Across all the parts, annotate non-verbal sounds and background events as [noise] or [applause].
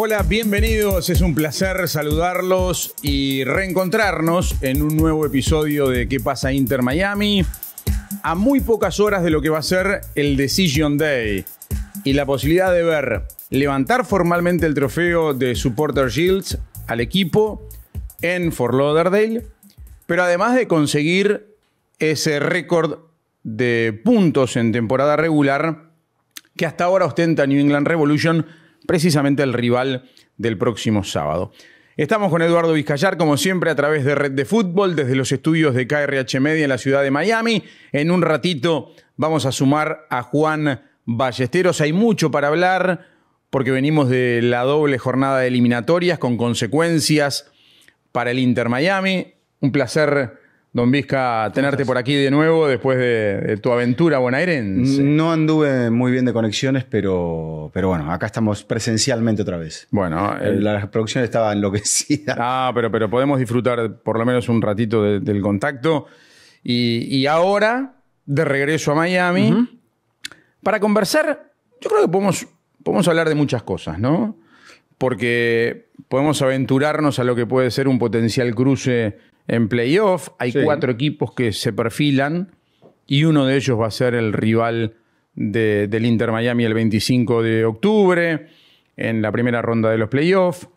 Hola, bienvenidos. Es un placer saludarlos y reencontrarnos en un nuevo episodio de ¿Qué pasa Inter Miami? A muy pocas horas de lo que va a ser el Decision Day y la posibilidad de ver levantar formalmente el trofeo de Supporter Shields al equipo en Fort Lauderdale, pero además de conseguir ese récord de puntos en temporada regular que hasta ahora ostenta New England Revolution precisamente el rival del próximo sábado. Estamos con Eduardo Vizcayar, como siempre, a través de Red de Fútbol, desde los estudios de KRH Media en la ciudad de Miami. En un ratito vamos a sumar a Juan Ballesteros. Hay mucho para hablar porque venimos de la doble jornada de eliminatorias con consecuencias para el Inter Miami. Un placer Don Vizca, tenerte por aquí de nuevo después de, tu aventura bonaerense. No anduve muy bien de conexiones, pero, pero bueno, acá estamos presencialmente otra vez. Bueno, la producción estaba enloquecida. [laughs] Ah, pero, pero podemos disfrutar por lo menos un ratito del contacto. Y, ahora, de regreso a Miami, para conversar, yo creo que podemos, podemos hablar de muchas cosas, ¿no? Porque podemos aventurarnos a lo que puede ser un potencial cruce en playoff. Hay cuatro equipos que se perfilan y uno de ellos va a ser el rival del Inter Miami el 25 de octubre, en la primera ronda de los playoffs.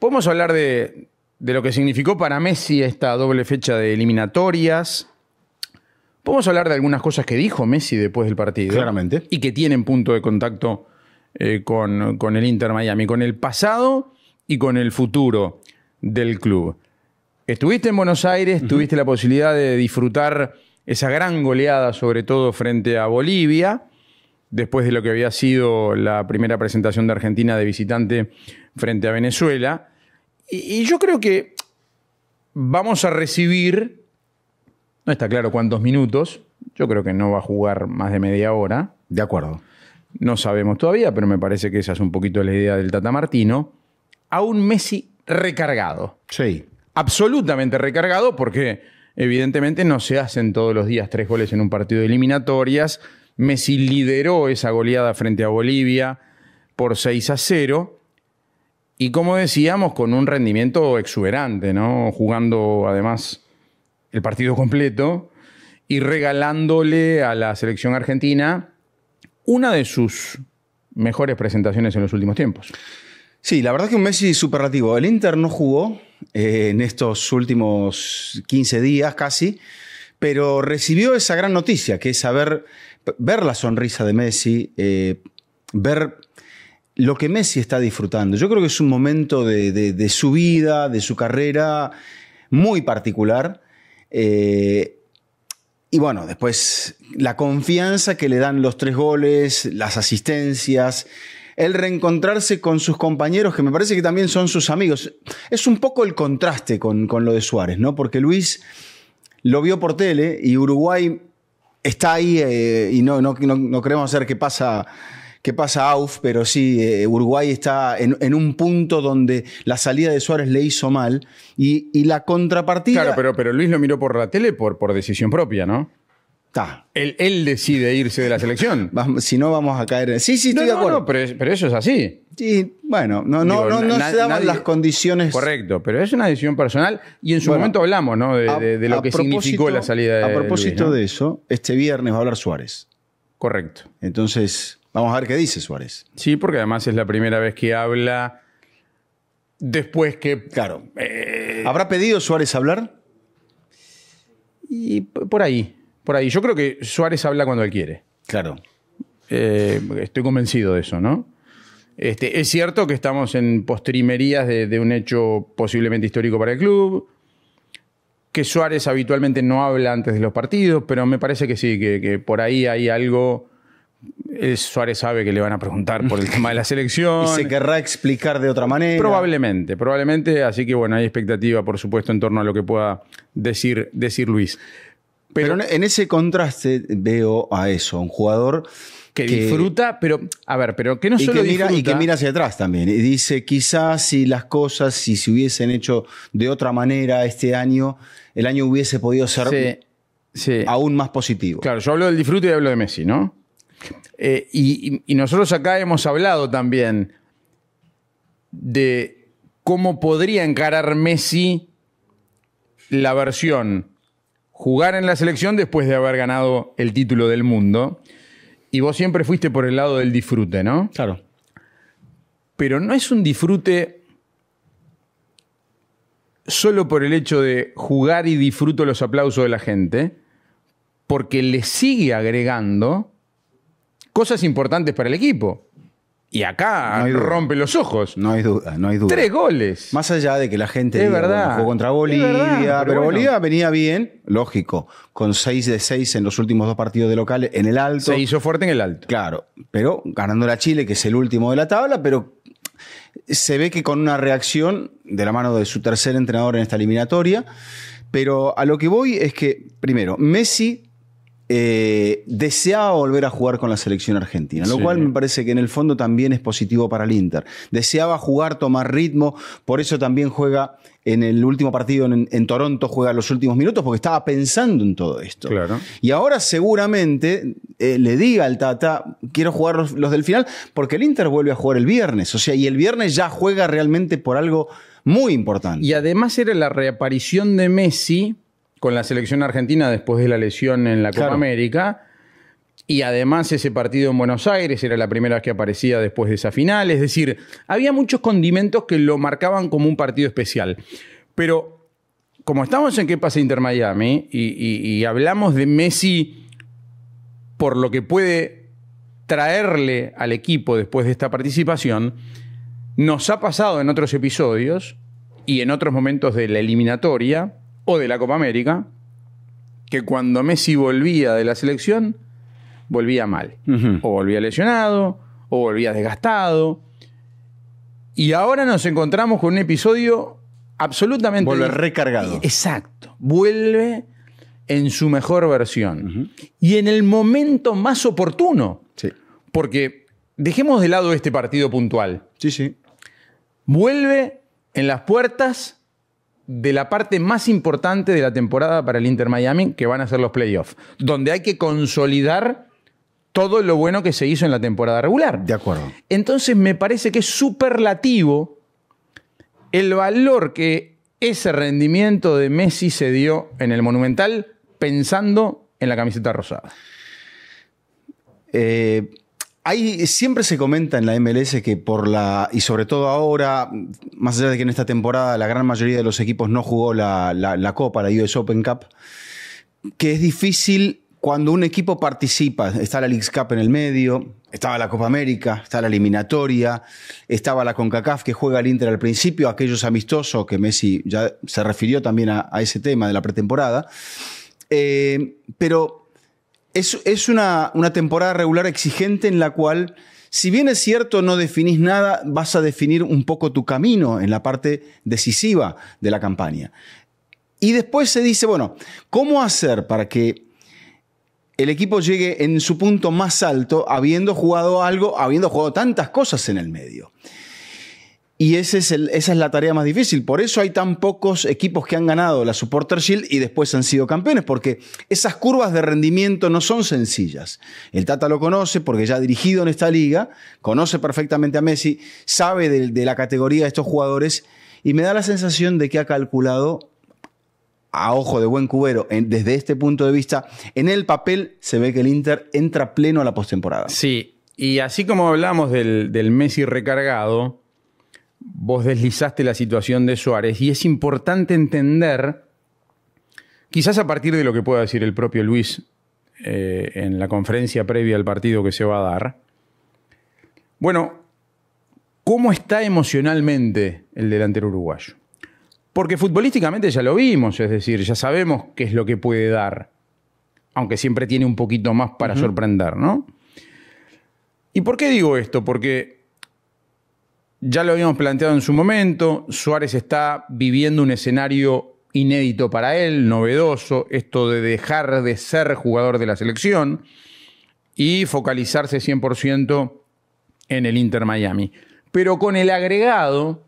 Podemos hablar de, lo que significó para Messi esta doble fecha de eliminatorias. Podemos hablar de algunas cosas que dijo Messi después del partido. Claramente. Y que tienen punto de contacto eh, con, el Inter Miami, con el pasado y con el futuro del club. Estuviste en Buenos Aires, tuviste la posibilidad de disfrutar esa gran goleada, sobre todo frente a Bolivia, después de lo que había sido la primera presentación de Argentina de visitante frente a Venezuela. Y, y yo creo que vamos a recibir, no está claro cuántos minutos, yo creo que no va a jugar más de media hora. De acuerdo. No sabemos todavía, pero me parece que esa es un poquito la idea del Tata Martino. A un Messi recargado. Sí absolutamente recargado porque evidentemente no se hacen todos los días tres goles en un partido de eliminatorias. Messi lideró esa goleada frente a Bolivia por 6 a 0. Y como decíamos, con un rendimiento exuberante, ¿no? Jugando además el partido completo y regalándole a la selección argentina una de sus mejores presentaciones en los últimos tiempos. Sí, la verdad que un Messi superlativo. El Inter no jugó, eh, en estos últimos 15 días casi, pero recibió esa gran noticia, que es saber ver la sonrisa de Messi, eh, ver lo que Messi está disfrutando. Yo creo que es un momento de, su vida, de su carrera, muy particular. Eh, y bueno, después la confianza que le dan los tres goles, las asistencias, el reencontrarse con sus compañeros, que me parece que también son sus amigos. Es un poco el contraste con, lo de Suárez, ¿no? Porque Luis lo vio por tele y Uruguay está ahí eh, y no, no, no, queremos hacer que pasa qué pasa AUF, pero sí, eh, Uruguay está en, un punto donde la salida de Suárez le hizo mal y, la contrapartida... Claro, pero, pero Luis lo miró por la tele por, por decisión propia, ¿no? Él, decide irse de la selección. si no, vamos a caer en. Sí, sí, estoy de acuerdo. pero, eso es así. Sí, bueno, no, no, se dan las condiciones. Correcto, pero es una decisión personal y en su momento hablamos ¿no? de, lo que significó la salida de. A propósito de, eso, este viernes va a hablar Suárez. Correcto. Entonces, vamos a ver qué dice Suárez. Sí, porque además es la primera vez que habla después que. Claro. Eh, ¿Habrá pedido Suárez hablar? Y por ahí por ahí. Yo creo que Suárez habla cuando él quiere. Claro. Eh, estoy convencido de eso, ¿no? Este, es cierto que estamos en postrimerías de, un hecho posiblemente histórico para el club, que Suárez habitualmente no habla antes de los partidos, pero me parece que sí, que, por ahí hay algo... Eh, Suárez sabe que le van a preguntar por el tema de la [laughs] selección. y se querrá explicar de otra manera. Probablemente, probablemente. Así que bueno, hay expectativa, por supuesto, en torno a lo que pueda decir, decir Luis. Pero, en ese contraste veo a eso, un jugador que, disfruta, pero a ver, pero que no solo disfruta, y que mira hacia atrás también y dice quizás si las cosas si se hubiesen hecho de otra manera este año, el año hubiese podido ser aún más positivo. Claro, yo hablo del disfrute y hablo de Messi, ¿no? Eh, y nosotros acá hemos hablado también de cómo podría encarar Messi la versión jugar en la selección después de haber ganado el título del mundo. Y vos siempre fuiste por el lado del disfrute, ¿no? Claro. Pero no es un disfrute solo por el hecho de jugar y disfruto los aplausos de la gente, porque le sigue agregando cosas importantes para el equipo. Y acá rompe los ojos. No hay duda, no hay duda. Tres goles. Más allá de que la gente diga, verdad. Bueno, contra Bolivia, pero, Bolivia venía bien, lógico, con 6 de 6 en los últimos dos partidos de locales en el alto. Se hizo fuerte en el alto. Claro, pero ganando la Chile, que es el último de la tabla, pero se ve que con una reacción de la mano de su tercer entrenador en esta eliminatoria. Pero a lo que voy es que, primero, Messi eh, deseaba volver a jugar con la selección argentina, lo cual me parece que en el fondo también es positivo para el Inter. Deseaba jugar, tomar ritmo, por eso también juega en el último partido en, Toronto, juega los últimos minutos, porque estaba pensando en todo esto. Y ahora seguramente eh, le diga al Tata, quiero jugar los, los del final, porque el Inter vuelve a jugar el viernes, o sea, y el viernes ya juega realmente por algo muy importante. Y además era la reaparición de Messi con la selección argentina después de la lesión en la Copa América. Y además ese partido en Buenos Aires era la primera vez que aparecía después de esa final. Es decir, había muchos condimentos que lo marcaban como un partido especial. Pero como estamos en qué pasa Inter Miami y hablamos de Messi por lo que puede traerle al equipo después de esta participación, nos ha pasado en otros episodios y en otros momentos de la eliminatoria o de la Copa América, que cuando Messi volvía de la selección, volvía mal. O volvía lesionado, o volvía desgastado. Y ahora nos encontramos con un episodio absolutamente... recargado. Exacto. Vuelve en su mejor versión. Y en el momento más oportuno. Porque dejemos de lado este partido puntual. Sí, sí. Vuelve en las puertas de la parte más importante de la temporada para el Inter Miami, que van a ser los playoffs, donde hay que consolidar todo lo bueno que se hizo en la temporada regular. De acuerdo. Entonces me parece que es superlativo el valor que ese rendimiento de Messi se dio en el Monumental pensando en la camiseta rosada. Eh, siempre se comenta en la MLS que por la, y sobre todo ahora, más allá de que en esta temporada la gran mayoría de los equipos no jugó la, la, Copa, la US Open Cup, que es difícil cuando un equipo participa. Está la League Cup en el medio, estaba la Copa América, está la eliminatoria, estaba la CONCACAF que juega el Inter al principio, aquellos amistosos, que Messi ya se refirió también a, ese tema de la pretemporada. Eh, pero es, una, una, temporada regular exigente en la cual, si bien es cierto, no definís nada, vas a definir un poco tu camino en la parte decisiva de la campaña. Y después se dice, bueno, ¿cómo hacer para que el equipo llegue en su punto más alto, habiendo jugado algo, habiendo jugado tantas cosas en el medio? Y esa es la tarea más difícil. Por eso hay tan pocos equipos que han ganado la Supporter Shield y después han sido campeones, porque esas curvas de rendimiento no son sencillas. El Tata lo conoce porque ya ha dirigido en esta liga, conoce perfectamente a Messi, sabe de, la categoría de estos jugadores y me da la sensación de que ha calculado a ojo de buen cubero, desde este punto de vista, en el papel se ve que el Inter entra pleno a la postemporada. Sí, y así como hablamos del Messi recargado, vos deslizaste la situación de Suárez y es importante entender, quizás a partir de lo que pueda decir el propio Luis eh, en la conferencia previa al partido que se va a dar, bueno, ¿cómo está emocionalmente el delantero uruguayo? Porque futbolísticamente ya lo vimos, es decir, ya sabemos qué es lo que puede dar, aunque siempre tiene un poquito más para sorprender, ¿no? ¿Y por qué digo esto? Porque ya lo habíamos planteado en su momento, Suárez está viviendo un escenario inédito para él, novedoso, esto de dejar de ser jugador de la selección y focalizarse 100% en el Inter Miami. Pero con el agregado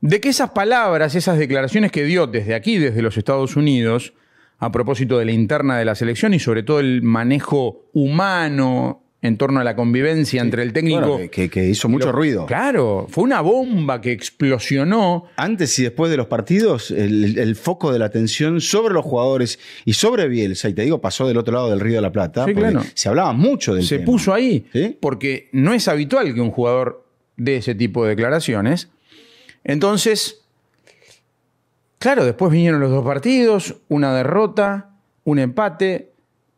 de que esas palabras, esas declaraciones que dio desde aquí, desde los Estados Unidos, a propósito de la interna de la selección y sobre todo el manejo humano, en torno a la convivencia entre el técnico. que, hizo mucho ruido. Claro, fue una bomba que explosionó. Antes y después de los partidos, el, foco de la atención sobre los jugadores y sobre Bielsa, y te digo, pasó del otro lado del Río de la Plata. Se hablaba mucho del Se puso ahí, porque no es habitual que un jugador dé ese tipo de declaraciones. Entonces, claro, después vinieron los dos partidos, una derrota, un empate,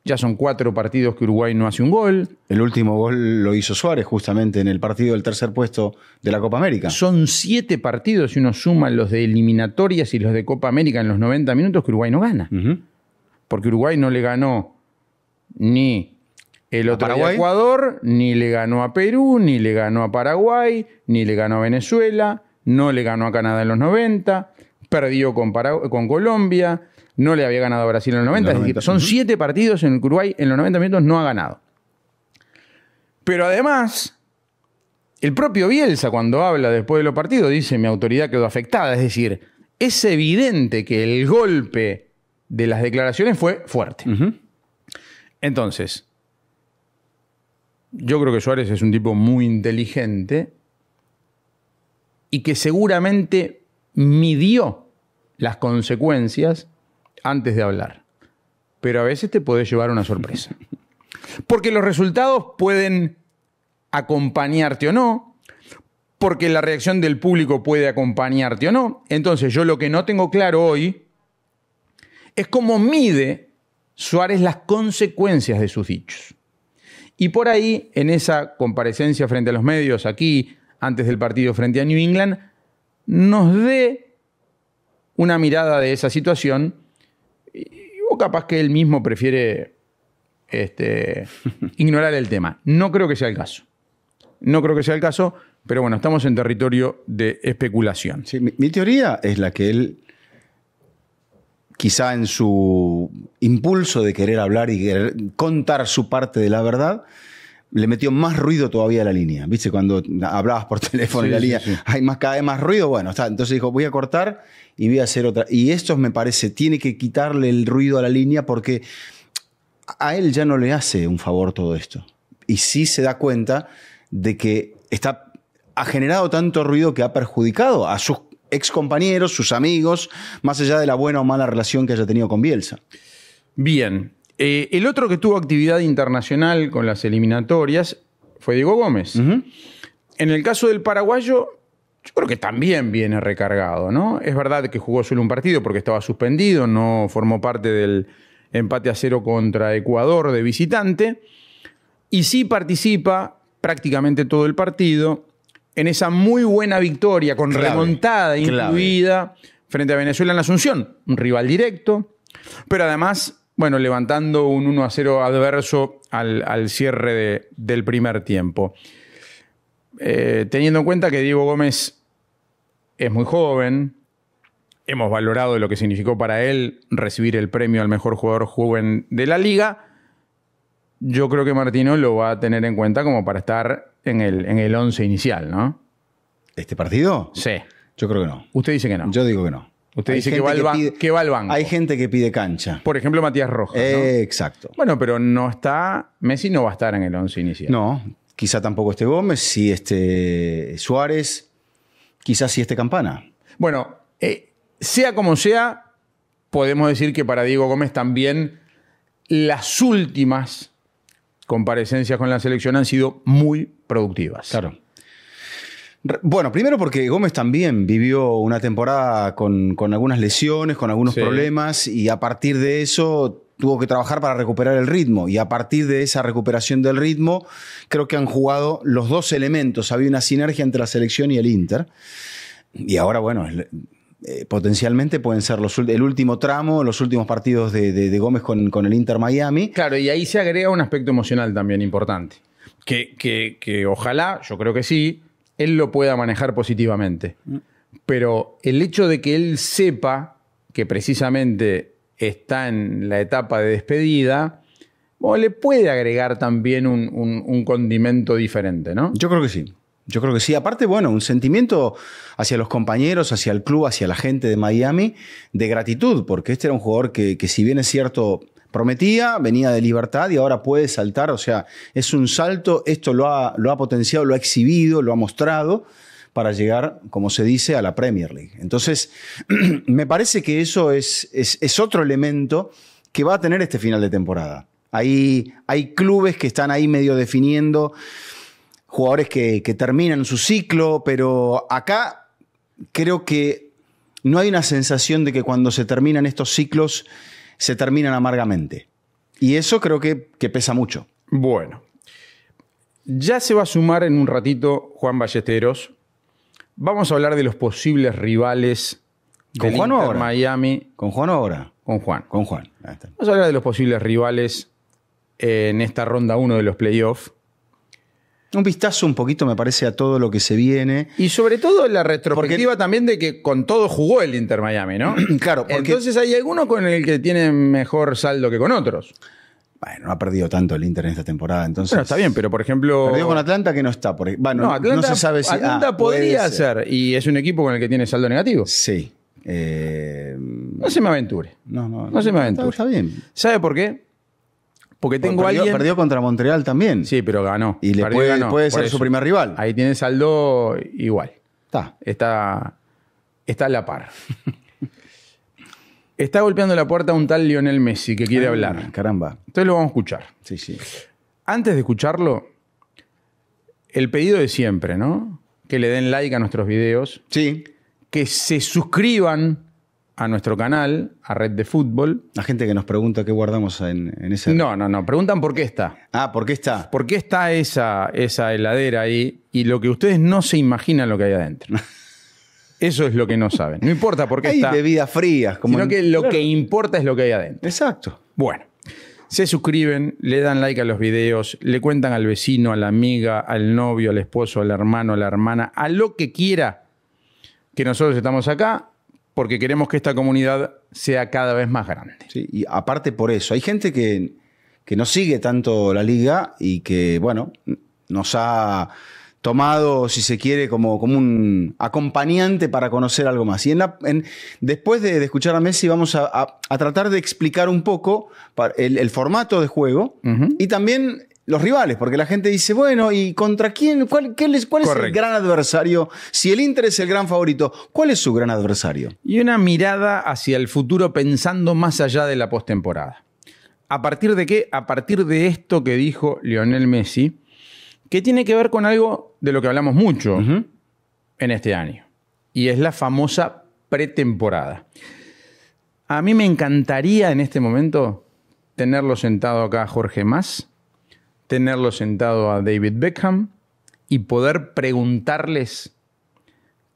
ya son cuatro partidos que Uruguay no hace un gol. El último gol lo hizo Suárez justamente en el partido del tercer puesto de la Copa América. Son siete partidos, si uno suma los de eliminatorias y los de Copa América en los 90 minutos, que Uruguay no gana. Porque Uruguay no le ganó ni el otro día a Ecuador, ni le ganó a Perú, ni le ganó a Paraguay, ni le ganó a Venezuela, no le ganó a Canadá en los 90, perdió con, con Colombia, no le había ganado a Brasil en los 90, es decir, son siete partidos en el Uruguay en los 90 minutos no ha ganado. Pero además, el propio Bielsa cuando habla después de los partidos dice, mi autoridad quedó afectada, es decir, es evidente que el golpe de las declaraciones fue fuerte. Entonces, yo creo que Suárez es un tipo muy inteligente y que seguramente midió las consecuencias antes de hablar. Pero a veces te puede llevar una sorpresa. Porque los resultados pueden acompañarte o no, porque la reacción del público puede acompañarte o no. Entonces yo lo que no tengo claro hoy es cómo mide Suárez las consecuencias de sus dichos. Y por ahí, en esa comparecencia frente a los medios, aquí, antes del partido frente a New England, nos dé una mirada de esa situación o capaz que él mismo prefiere este, [laughs] ignorar el tema. No creo que sea el caso. No creo que sea el caso, pero bueno, estamos en territorio de especulación. mi, teoría es la que él, quizá en su impulso de querer hablar y contar su parte de la verdad, le metió más ruido todavía a la línea. ¿Viste? Cuando hablabas por [laughs] teléfono en y la línea, hay más, cada vez más ruido. Bueno, está. Entonces dijo, voy a cortar y voy a hacer otra. Y esto me parece, tiene que quitarle el ruido a la línea porque a él ya no le hace un favor todo esto. Y sí se da cuenta de que está, ha generado tanto ruido que ha perjudicado a sus ex compañeros, sus amigos, más allá de la buena o mala relación que haya tenido con Bielsa. Bien, eh, el otro que tuvo actividad internacional con las eliminatorias fue Diego Gómez. En el caso del paraguayo, yo creo que también viene recargado, ¿no? Es verdad que jugó solo un partido porque estaba suspendido, no formó parte del empate a cero contra Ecuador de visitante, y sí participa prácticamente todo el partido en esa muy buena victoria, con remontada incluida, frente a Venezuela en la Asunción, un rival directo, pero además bueno, levantando un 1 a 0 adverso al, cierre del primer tiempo. Eh, teniendo en cuenta que Diego Gómez es muy joven, hemos valorado lo que significó para él recibir el premio al mejor jugador joven de la liga, yo creo que Martino lo va a tener en cuenta como para estar en el, en el once inicial, ¿no? ¿Este partido? Sí. Yo creo que no. Usted dice que no. Yo digo que no. Usted dice que va, al banco. Hay gente que pide cancha. Por ejemplo, Matías Rojas. Exacto. Bueno, pero no está. Messi no va a estar en el 11 inicial. No, quizá tampoco esté Gómez, si este Suárez, quizás si este Campana. Bueno, eh, sea como sea, podemos decir que para Diego Gómez también las últimas comparecencias con la selección han sido muy productivas. Claro. Bueno, primero porque Gómez también vivió una temporada con, algunas lesiones, con algunos problemas, y a partir de eso tuvo que trabajar para recuperar el ritmo. Y a partir de esa recuperación del ritmo, creo que han jugado los dos elementos. Había una sinergia entre la selección y el Inter. Y ahora, bueno, eh, potencialmente pueden ser los, el último tramo, los últimos partidos de, Gómez con, el Inter Miami. Claro, y ahí se agrega un aspecto emocional también importante. Que, que ojalá, yo creo que sí, él lo pueda manejar positivamente. Mm. Pero el hecho de que él sepa que precisamente está en la etapa de despedida, le puede agregar también un, condimento diferente, ¿no? Yo creo que sí. Yo creo que sí. Aparte, bueno, un sentimiento hacia los compañeros, hacia el club, hacia la gente de Miami, de gratitud, porque este era un jugador que si bien es cierto, prometía, venía de libertad y ahora puede saltar, o sea, es un salto, esto lo ha, lo ha potenciado, lo ha exhibido, lo ha mostrado para llegar, como se dice, a la Premier League. Entonces, [clears throat] me parece que eso es, es, otro elemento que va a tener este final de temporada. Hay, hay clubes que están ahí medio definiendo, jugadores que, que terminan su ciclo, pero acá creo que no hay una sensación de que cuando se terminan estos ciclos se terminan amargamente. Y eso creo que, pesa mucho. Bueno, ya se va a sumar en un ratito Juan Ballesteros. Vamos a hablar de los posibles rivales de Miami. Con Juan ahora. Con Juan. Con Juan. Vamos a hablar de los posibles rivales en esta ronda 1 de los playoffs un vistazo un poquito, me parece, a todo lo que se viene. Y sobre todo la retrospectiva también de que con todo jugó el Inter Miami, ¿no? [clears throat] Claro, entonces hay alguno con el que tiene mejor saldo que con otros. Bueno, no ha perdido tanto el Inter en esta temporada, entonces. Bueno, está bien, pero por ejemplo. Perdió con Atlanta que no está por Bueno, no, se sabe si. Atlanta ah, podría ser. y es un equipo con el que tiene saldo negativo. Sí. Eh, no se me aventure. No, no, no. se me aventure. está bien. ¿Sabe por qué? Porque tengo perdió, alguien. Perdió contra Montreal también. Sí, pero ganó. Y le puede, ser su primer rival. Ahí tiene saldo igual. Está. Está, está a la par. [laughs] está golpeando la puerta un tal Lionel Messi que quiere ah, hablar. Caramba. Entonces lo vamos a escuchar. Sí, sí. Antes de escucharlo, el pedido de siempre, ¿no? Que le den like a nuestros videos. Sí. Que se suscriban a nuestro canal, a Red de Fútbol. La gente que nos pregunta qué guardamos en, ese... No, no, no. Preguntan por qué está. Ah, ¿por qué está? ¿Por qué está esa, esa heladera ahí? Y lo que ustedes no se imaginan lo que hay adentro. [laughs] Eso es lo que no saben. No importa por qué está. Hay bebidas frías. Como sino que lo que importa es lo que hay adentro. Exacto. Bueno. Se suscriben, le dan like a los videos, le cuentan al vecino, a la amiga, al novio, al esposo, al hermano, a la hermana, a lo que quiera que nosotros estamos acá porque queremos que esta comunidad sea cada vez más grande. Sí, y aparte por eso, hay gente que, que no sigue tanto la liga y que, bueno, nos ha tomado, si se quiere, como, como un acompañante para conocer algo más. Y en después de, escuchar a Messi, vamos a, tratar de explicar un poco el, formato de juego y también los rivales, porque la gente dice, bueno, ¿y contra quién? ¿Cuál, cuál es el gran adversario? Si el Inter es el gran favorito, ¿cuál es su gran adversario? Y una mirada hacia el futuro pensando más allá de la postemporada. ¿A partir de qué? A partir de esto que dijo Lionel Messi, que tiene que ver con algo de lo que hablamos mucho en este año, y es la famosa pretemporada. A mí me encantaría en este momento tenerlo sentado acá Jorge Más tenerlo sentado a David Beckham y poder preguntarles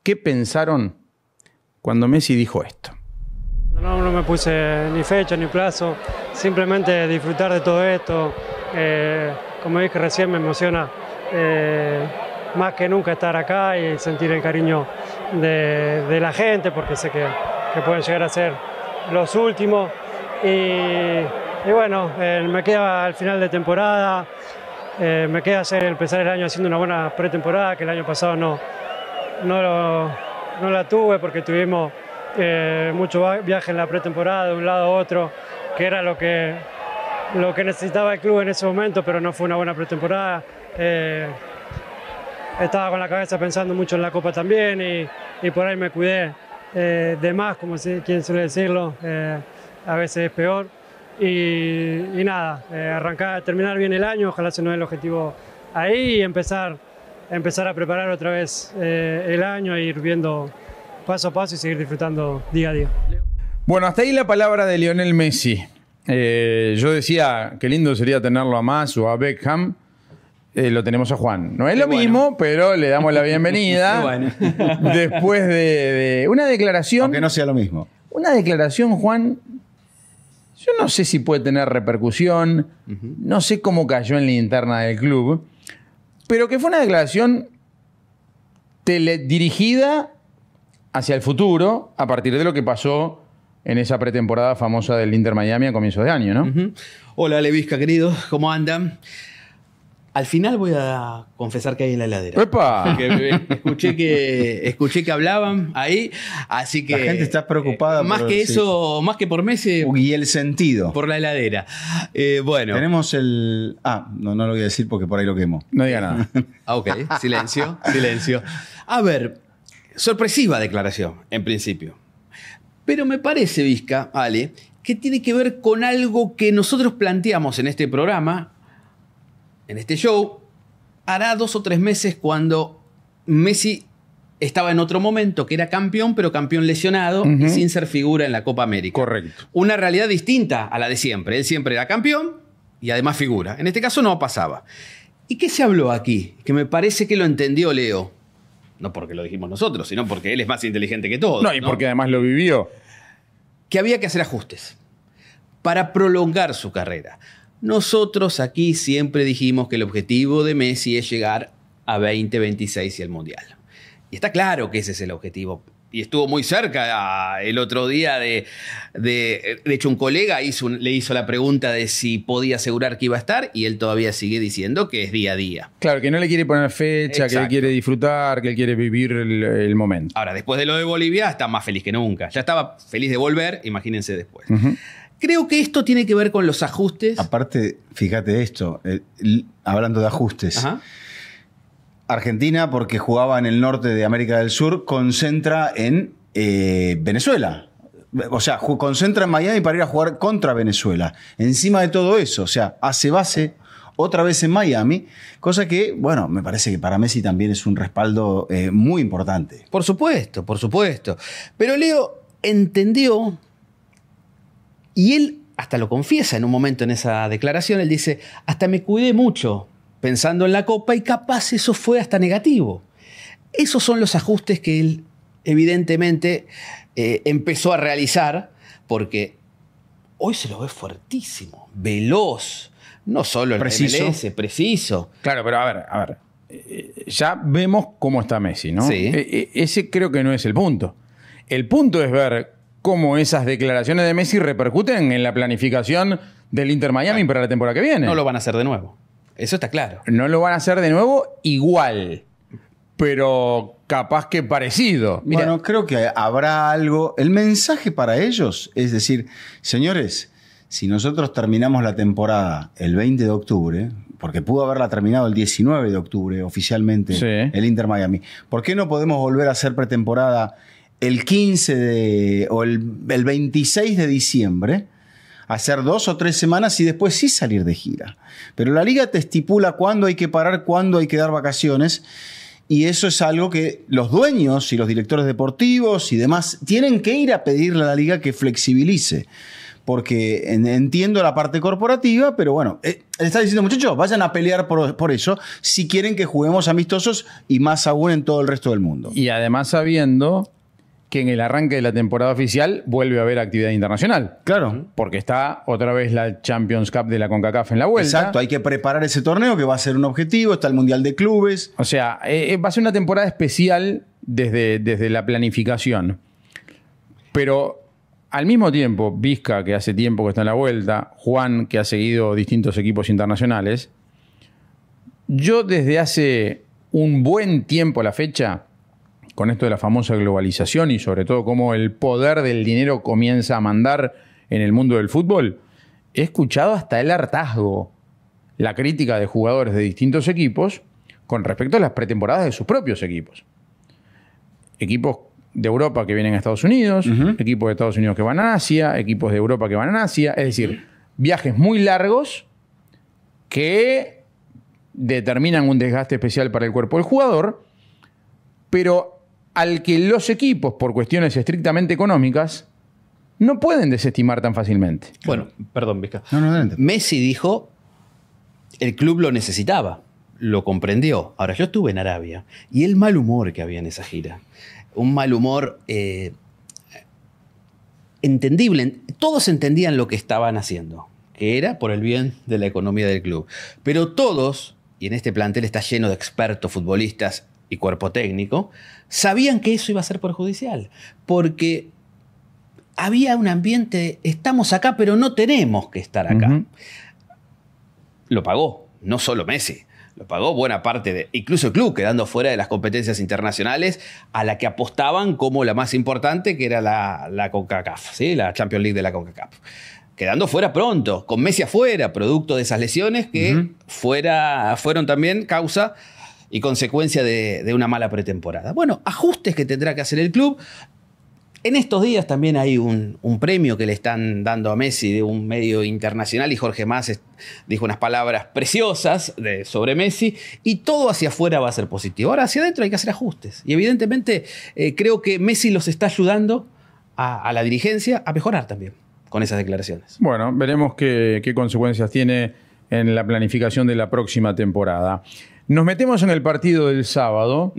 qué pensaron cuando Messi dijo esto. No, me puse ni fecha ni plazo, simplemente disfrutar de todo esto. Eh, como dije recién, me emociona eh, más que nunca estar acá y sentir el cariño de, la gente, porque sé que, que pueden llegar a ser los últimos. Y y bueno, eh, me queda al final de temporada, eh, me queda hacer, empezar el año haciendo una buena pretemporada, que el año pasado no, no, la tuve porque tuvimos eh, mucho viaje en la pretemporada de un lado a otro, que era lo que, lo que necesitaba el club en ese momento, pero no fue una buena pretemporada. estaba con la cabeza pensando mucho en la Copa también y, por ahí me cuidé de más, como quien suele decirlo, a veces es peor. Y, nada, eh, arrancar, terminar bien el año, ojalá se nos dé el objetivo ahí y empezar, empezar a preparar otra vez eh, el año e ir viendo paso a paso y seguir disfrutando día a día. Bueno, hasta ahí la palabra de Lionel Messi. Eh, yo decía que lindo sería tenerlo a más o a Beckham. lo tenemos a Juan. No es lo mismo, pero le damos la bienvenida. [laughs] Después de, de, una declaración. Aunque no sea lo mismo. Una declaración, Juan, yo no sé si puede tener repercusión, no sé cómo cayó en la interna del club, pero que fue una declaración dirigida hacia el futuro a partir de lo que pasó en esa pretemporada famosa del Inter Miami a comienzos de año, ¿no? Hola, Levisca, querido, ¿cómo andan? Al final voy a confesar que hay en la heladera. ¡Epa! Escuché que, escuché que hablaban ahí, así que... La gente está preocupada. Eh, más que eso, más que por meses... Y el sentido. Por la heladera. Eh, bueno. Tenemos el... Ah, no, no lo voy a decir porque por ahí lo quemo. No diga nada. [laughs] ah, ok. Silencio, silencio. A ver, sorpresiva declaración, en principio. Pero me parece, Vizca, Ale, que tiene que ver con algo que nosotros planteamos en este programa en este show, hará dos o tres meses cuando Messi estaba en otro momento, que era campeón, pero campeón lesionado y sin ser figura en la Copa América. Correcto. Una realidad distinta a la de siempre. Él siempre era campeón y además figura. En este caso no pasaba. ¿Y qué se habló aquí? Que me parece que lo entendió Leo. No porque lo dijimos nosotros, sino porque él es más inteligente que todos. No, y porque además lo vivió. Que había que hacer ajustes para prolongar su carrera. Nosotros aquí siempre dijimos que el objetivo de Messi es llegar a 2026 y al Mundial. Y está claro que ese es el objetivo. Y estuvo muy cerca ah, el otro día de... De, hecho, un colega le hizo la pregunta de si podía asegurar que iba a estar y él todavía sigue diciendo que es día a día. Claro, que no le quiere poner fecha, que él quiere disfrutar, que él quiere vivir el, momento. Ahora, después de lo de Bolivia, está más feliz que nunca. Ya estaba feliz de volver, imagínense después. Creo que esto tiene que ver con los ajustes. Aparte, fíjate esto, eh, hablando de ajustes. Argentina, porque jugaba en el norte de América del Sur, concentra en eh, Venezuela. O sea, concentra en Miami para ir a jugar contra Venezuela. Encima de todo eso, o sea, hace base otra vez en Miami, cosa que, bueno, me parece que para Messi también es un respaldo eh, muy importante. Por supuesto, por supuesto. Pero Leo entendió y él hasta lo confiesa en un momento en esa declaración, él dice, hasta me cuidé mucho pensando en la copa y capaz eso fue hasta negativo. Esos son los ajustes que él evidentemente eh, empezó a realizar porque hoy se lo ve fuertísimo, veloz, no solo el preciso. preciso. Claro, pero a ver, a ver, eh, ya vemos cómo está Messi, ¿no? Sí. E, e, ese creo que no es el punto. El punto es ver cómo esas declaraciones de Messi repercuten en la planificación del Inter Miami para la temporada que viene. No lo van a hacer de nuevo. Eso está claro. No lo van a hacer de nuevo igual, pero capaz que parecido. bueno, creo que habrá algo. El mensaje para ellos es decir, señores, si nosotros terminamos la temporada el 20 de octubre, porque pudo haberla terminado el 19 de octubre oficialmente el Inter Miami, ¿por qué no podemos volver a hacer pretemporada el 15 de, o el, 26 de diciembre, hacer dos o tres semanas y después sí salir de gira. Pero la liga te estipula cuándo hay que parar, cuándo hay que dar vacaciones. Y eso es algo que los dueños y los directores deportivos y demás tienen que ir a pedirle a la liga que flexibilice. Porque entiendo la parte corporativa, pero bueno, eh, está diciendo muchachos, vayan a pelear por, por, eso si quieren que juguemos amistosos y más aún en todo el resto del mundo. Y además sabiendo que en el arranque de la temporada oficial vuelve a haber actividad internacional. Claro. Porque está otra vez la Champions Cup de la CONCACAF en la vuelta. Exacto, hay que preparar ese torneo que va a ser un objetivo, está el Mundial de Clubes. O sea, eh, eh, va a ser una temporada especial desde, desde la planificación. Pero al mismo tiempo, Vizca, que hace tiempo que está en la vuelta, Juan, que ha seguido distintos equipos internacionales, yo desde hace un buen tiempo la fecha con esto de la famosa globalización y sobre todo cómo el poder del dinero comienza a mandar en el mundo del fútbol, he escuchado hasta el hartazgo la crítica de jugadores de distintos equipos con respecto a las pretemporadas de sus propios equipos. Equipos de Europa que vienen a Estados Unidos, equipos de Estados Unidos que van a Asia, equipos de Europa que van a Asia, es decir, viajes muy largos que determinan un desgaste especial para el cuerpo del jugador, pero al que los equipos, por cuestiones estrictamente económicas, no pueden desestimar tan fácilmente. Bueno, perdón, Vizca. Messi dijo, el club lo necesitaba, lo comprendió. Ahora, yo estuve en Arabia y el mal humor que había en esa gira, un mal humor eh, entendible, todos entendían lo que estaban haciendo, que era por el bien de la economía del club, pero todos, y en este plantel está lleno de expertos futbolistas y cuerpo técnico, sabían que eso iba a ser perjudicial, porque había un ambiente, de, estamos acá, pero no tenemos que estar acá. Lo pagó, no solo Messi, lo pagó buena parte de, incluso el club, quedando fuera de las competencias internacionales a la que apostaban como la más importante, que era la, la CONCACAF, ¿sí? la Champions League de la CONCACAF. Quedando fuera pronto, con Messi afuera, producto de esas lesiones que fuera, fueron también causa y consecuencia de, una mala pretemporada. Bueno, ajustes que tendrá que hacer el club. En estos días también hay un, premio que le están dando a Messi de un medio internacional y Jorge Más dijo unas palabras preciosas sobre Messi y todo hacia afuera va a ser positivo. Ahora hacia adentro hay que hacer ajustes y evidentemente eh, creo que Messi los está ayudando a, la dirigencia a mejorar también con esas declaraciones. Bueno, veremos qué consecuencias tiene en la planificación de la próxima temporada. Nos metemos en el partido del sábado,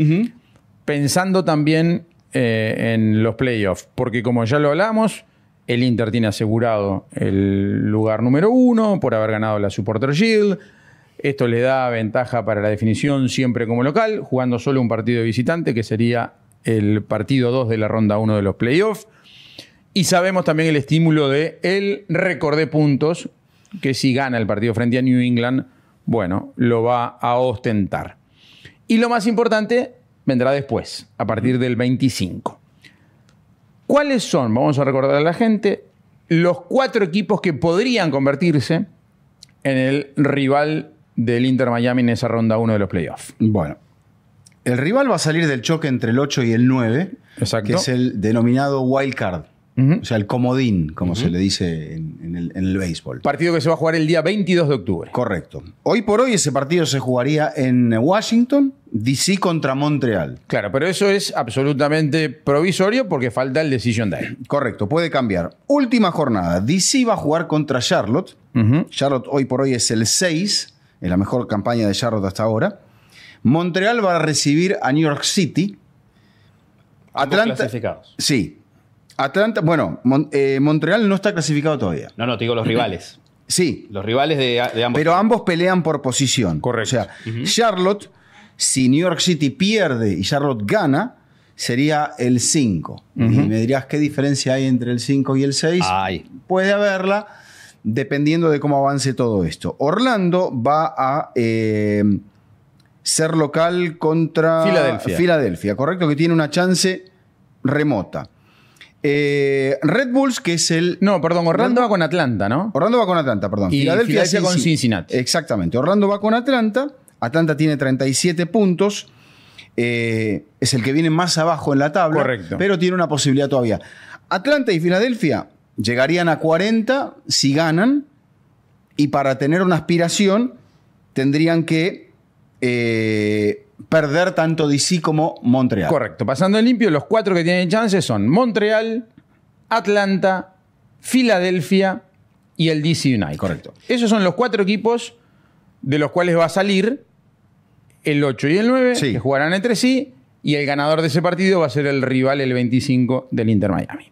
pensando también eh, en los playoffs, porque como ya lo hablamos, el Inter tiene asegurado el lugar número uno por haber ganado la Supporter Shield. Esto le da ventaja para la definición siempre como local, jugando solo un partido de visitante, que sería el partido 2 de la ronda 1 de los playoffs. Y sabemos también el estímulo de el récord de puntos, que si gana el partido frente a New England, bueno, lo va a ostentar. Y lo más importante vendrá después, a partir del 25. ¿Cuáles son, vamos a recordar a la gente, los cuatro equipos que podrían convertirse en el rival del Inter Miami en esa ronda 1 de los playoffs? Bueno, el rival va a salir del choque entre el 8 y el 9, que es el denominado wild card. O sea, el comodín, como se le dice en, el, béisbol. Partido que se va a jugar el día 22 de octubre. Correcto. Hoy por hoy ese partido se jugaría en Washington, DC contra Montreal. Claro, pero eso es absolutamente provisorio porque falta el Decision Day. Correcto, puede cambiar. Última jornada. DC va a jugar contra Charlotte. Charlotte hoy por hoy es el 6, es la mejor campaña de Charlotte hasta ahora. Montreal va a recibir a New York City. Atlanta, Sí, Atlanta, bueno, eh, Montreal no está clasificado todavía. No, no, te digo los rivales. [clears throat] Sí. Los rivales de, ambos. Pero ambos pelean por posición. Correcto. O sea, Charlotte, si New York City pierde y Charlotte gana, sería el 5. Y me dirías qué diferencia hay entre el 5 y el 6. Puede haberla, dependiendo de cómo avance todo esto. Orlando va a eh, ser local contra Filadelfia. Filadelfia, correcto, que tiene una chance remota. Eh, Red Bulls, que es el. No, perdón, Orlando, va con Atlanta, ¿no? Orlando va con Atlanta, perdón. Y Filadelfia, con Cincinnati. Exactamente. Orlando va con Atlanta. Atlanta tiene 37 puntos. Eh, es el que viene más abajo en la tabla. Correcto. Pero tiene una posibilidad todavía. Atlanta y Filadelfia llegarían a 40 si ganan. Y para tener una aspiración, tendrían que. Eh, perder tanto DC como Montreal. Correcto. Pasando en limpio, los cuatro que tienen chances son Montreal, Atlanta, Filadelfia y el DC United. Correcto. Esos son los cuatro equipos de los cuales va a salir el 8 y el 9, que jugarán entre sí, y el ganador de ese partido va a ser el rival el 25 del Inter Miami.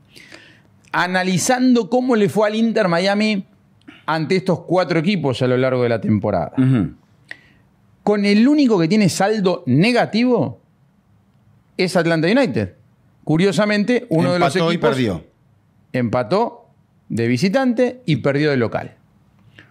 Analizando cómo le fue al Inter Miami ante estos cuatro equipos a lo largo de la temporada con el único que tiene saldo negativo es Atlanta United. Curiosamente, uno de los equipos. y perdió. Empató de visitante y perdió de local.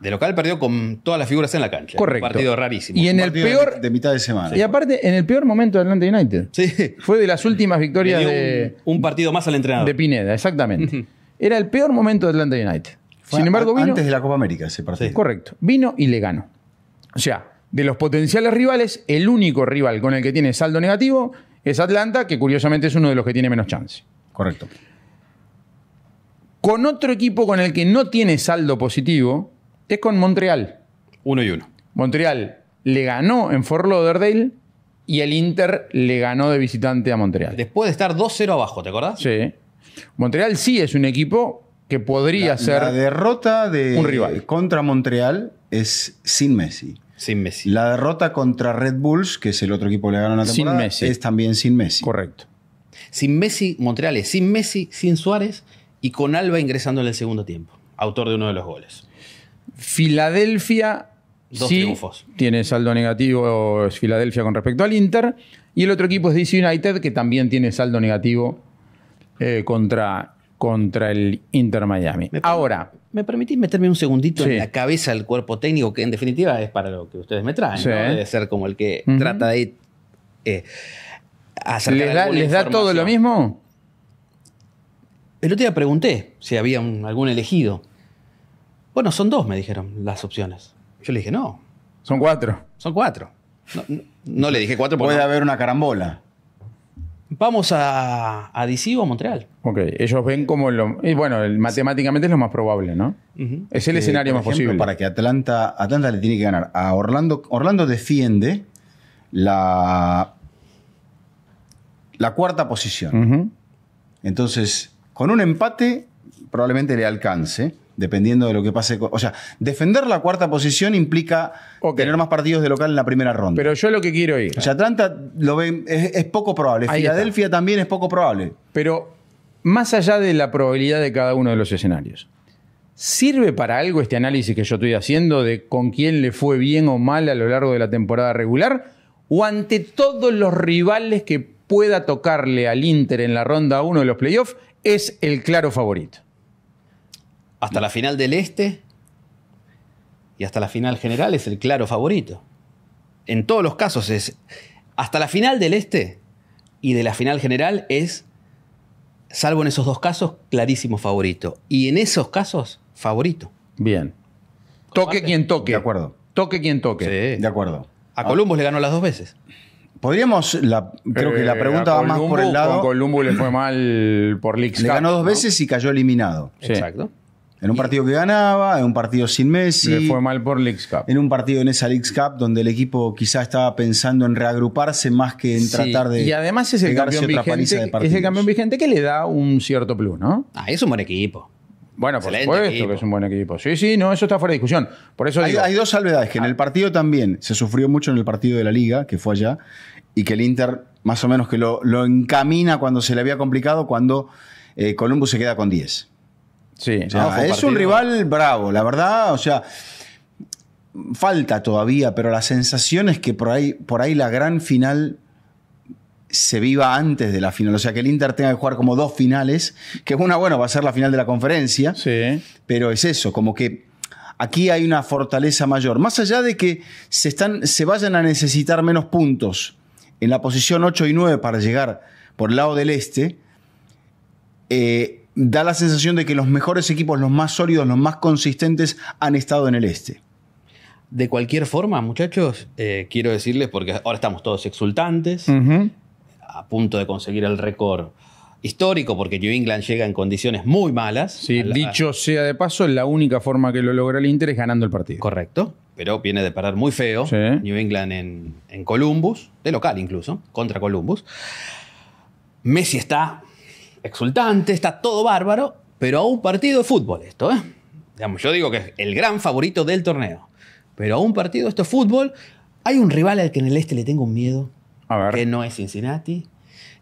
De local perdió con todas las figuras en la cancha. Correcto. Un partido rarísimo. Y en el peor. De mitad de semana. Y aparte, en el peor momento de Atlanta United. Sí. Fue de las últimas victorias de. Un partido más al entrenador. De Pineda, exactamente. Era el peor momento de Atlanta United. Sin embargo, vino. Antes de la Copa América ese partido. Correcto. Vino y le ganó. O sea, de los potenciales rivales, el único rival con el que tiene saldo negativo es Atlanta, que curiosamente es uno de los que tiene menos chance. Correcto. Con otro equipo con el que no tiene saldo positivo es con Montreal. Uno y uno. Montreal le ganó en Fort Lauderdale y el Inter le ganó de visitante a Montreal. Después de estar 2-0 abajo, ¿te acordás? Sí. Montreal sí es un equipo que podría ser. La derrota de un rival. contra Montreal es sin Messi. Sin Messi. La derrota contra Red Bulls, que es el otro equipo que le ganó la temporada, es también sin Messi. Correcto. Sin Messi, Montreal es sin Messi, sin Suárez y con Alba ingresando en el segundo tiempo, autor de uno de los goles. Filadelfia Dos Tiene saldo negativo es Filadelfia con respecto al Inter. Y el otro equipo es DC United, que también tiene saldo negativo eh, contra, contra el Inter Miami. Ahora. ¿Me permitís meterme un segundito en la cabeza del cuerpo técnico, que en definitiva es para lo que ustedes me traen? ¿no? Debe ser como el que trata de eh, hacer ¿Les da, ¿les da todo lo mismo? El otro día pregunté si había algún elegido. Bueno, son dos, me dijeron las opciones. Yo le dije, no. Son cuatro. Son cuatro. No, le dije cuatro porque. Puede haber una carambola. Vamos a, a a Montreal. Ok, ellos ven como lo. bueno, matemáticamente es lo más probable, ¿no? Es el eh, escenario más posible. Para que Atlanta, Atlanta le tiene que ganar a Orlando. Orlando defiende la, la cuarta posición. Entonces, con un empate probablemente le alcance dependiendo de lo que pase. O sea, defender la cuarta posición implica tener más partidos de local en la primera ronda. Pero yo lo que quiero ir. O sea, Atlanta lo ven, es, poco probable. Filadelfia también es poco probable. Pero más allá de la probabilidad de cada uno de los escenarios, ¿sirve para algo este análisis que yo estoy haciendo de con quién le fue bien o mal a lo largo de la temporada regular? ¿O ante todos los rivales que pueda tocarle al Inter en la ronda 1 de los playoffs, es el claro favorito? hasta la final del Este y hasta la final general es el claro favorito. En todos los casos es hasta la final del Este y de la final general es, salvo en esos dos casos, clarísimo favorito. Y en esos casos, favorito. Bien. Toque quien toque. De acuerdo. Toque quien toque. De acuerdo. A Columbus le ganó las dos veces. Podríamos, creo que la eh, pregunta va más por el lado. Columbus le fue mal por Le ganó dos veces y cayó eliminado. Exacto. En un partido que ganaba, en un partido sin Messi. Le fue mal por League Cup. En un partido en esa League Cup donde el equipo quizá estaba pensando en reagruparse más que en tratar de. Y además es el, campeón vigente, es el que le da un cierto plus, ¿no? Ah, es un buen equipo. Bueno, por supuesto que es un buen equipo. Sí, sí, no, eso está fuera de discusión. Por eso hay, dos salvedades, que en ah. el partido también se sufrió mucho en el partido de la liga, que fue allá, y que el Inter más o menos que lo, encamina cuando se le había complicado, cuando eh, Columbus se queda con 10 es un rival bravo, la verdad, o sea, falta todavía, pero la sensación es que por ahí, por ahí la gran final se viva antes de la final. O sea, que el Inter tenga que jugar como dos finales, que es una, bueno, va a ser la final de la conferencia, pero es eso, como que aquí hay una fortaleza mayor. Más allá de que se, están, se vayan a necesitar menos puntos en la posición 8 y 9 para llegar por el lado del este, eh, da la sensación de que los mejores equipos, los más sólidos, los más consistentes han estado en el este. De cualquier forma, muchachos, eh, quiero decirles, porque ahora estamos todos exultantes, a punto de conseguir el récord histórico, porque New England llega en condiciones muy malas. Sí, dicho sea de paso, la única forma que lo logra el Inter es ganando el partido. Correcto, pero viene de parar muy feo. New England en, en Columbus, de local incluso, contra Columbus. Messi está exultante, está todo bárbaro, pero a un partido de fútbol esto, ¿eh? Digamos, yo digo que es el gran favorito del torneo, pero a un partido esto fútbol. Hay un rival al que en el este le tengo un miedo, que no es Cincinnati,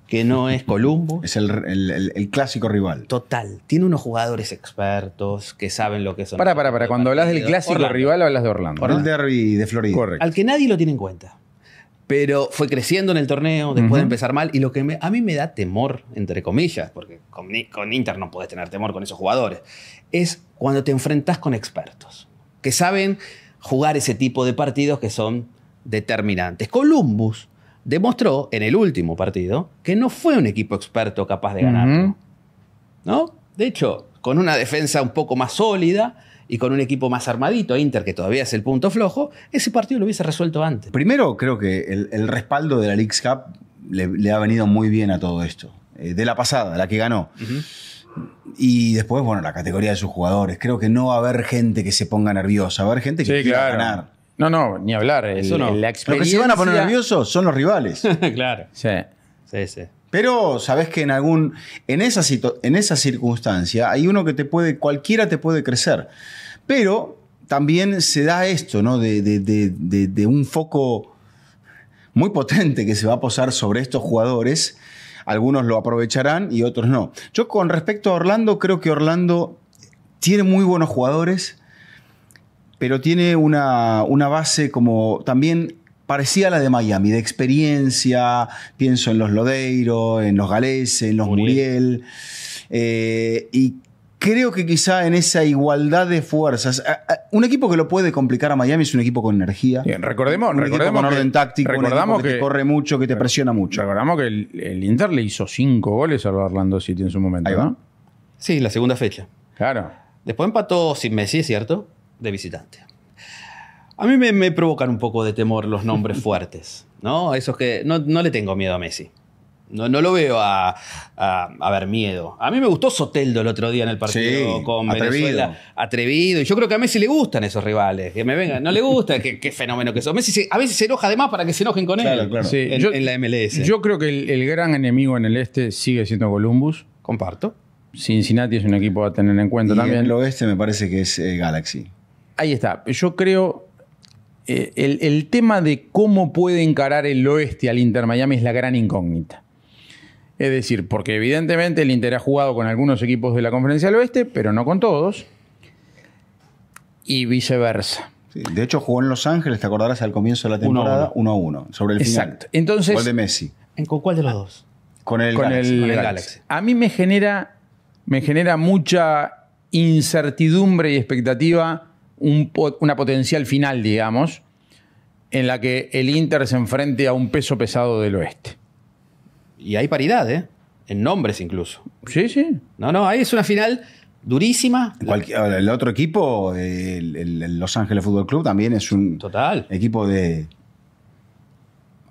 que no es Columbus. [laughs] Es el, clásico rival. Total. Tiene unos jugadores expertos que saben lo que son. Para, para, para. Cuando hablas del clásico rival, hablas de Orlando. Orlando. El derby de Florida. Correcto. Al que nadie lo tiene en cuenta pero fue creciendo en el torneo después de empezar mal y lo que a mí me da temor, entre comillas, porque con, Inter no puedes tener temor con esos jugadores, es cuando te enfrentas con expertos que saben jugar ese tipo de partidos que son determinantes. Columbus demostró en el último partido que no fue un equipo experto capaz de ganarlo. ¿No? De hecho, con una defensa un poco más sólida, y con un equipo más armadito, Inter, que todavía es el punto flojo, ese partido lo hubiese resuelto antes. Primero, creo que el, respaldo de la League Cup le, ha venido muy bien a todo esto. Eh, de la pasada, la que ganó. Y después, bueno, la categoría de sus jugadores. Creo que no va a haber gente que se ponga nerviosa, va a haber gente que quiere quiera ganar. No, no, ni hablar. El, Eso no. que se van a poner nerviosos son los rivales. [laughs] claro. Sí. Sí, sí. Pero sabes que en algún en esa, en esa circunstancia hay uno que te puede, cualquiera te puede crecer. Pero también se da esto, ¿no? De, un foco muy potente que se va a posar sobre estos jugadores. Algunos lo aprovecharán y otros no. Yo con respecto a Orlando, creo que Orlando tiene muy buenos jugadores, pero tiene una, una base como también parecía la de Miami, de experiencia, pienso en los Lodeiro, en los galeses en los Muriel, eh, y creo que quizá en esa igualdad de fuerzas, un equipo que lo puede complicar a Miami es un equipo con energía. recordemos, un equipo con orden táctico, que, corre mucho, que te presiona mucho. Recordamos que el, Inter le hizo cinco goles al Orlando City en su momento, ¿no? Sí, la segunda fecha. Claro. Después empató sin Messi, ¿cierto? De visitante. A mí me, provocan un poco de temor los nombres [laughs] fuertes, ¿no? Esos que no, le tengo miedo a Messi. No, no lo veo a, a, ver miedo. A mí me gustó Soteldo el otro día en el partido con Venezuela. Atrevido. atrevido. Y yo creo que a Messi le gustan esos rivales. Que me vengan. No le gusta. qué, fenómeno que son. Messi a veces se enoja además para que se enojen con él. Claro. Sí, en, la MLS. Yo creo que el, gran enemigo en el este sigue siendo Columbus. Comparto. Cincinnati es un equipo a tener en cuenta también. En el oeste me parece que es eh, Galaxy. Ahí está. Yo creo eh, el, tema de cómo puede encarar el oeste al Inter Miami es la gran incógnita. Es decir, porque evidentemente el Inter ha jugado con algunos equipos de la Conferencia del Oeste, pero no con todos, y viceversa. de hecho, jugó en Los Ángeles, te acordarás, al comienzo de la temporada, 1-1, uno, sobre el Exacto. final. Entonces, de Messi. ¿Con cuál de los dos? Con el, Galaxy, el, A mí me genera, me genera mucha incertidumbre y expectativa una potencial final, digamos, en la que el Inter se enfrente a un peso pesado del oeste. Y hay paridad, ¿eh? En nombres incluso. Sí, sí. No, no, ahí es una final durísima. el otro equipo, el, Los Ángeles Fútbol Club, también es un equipo de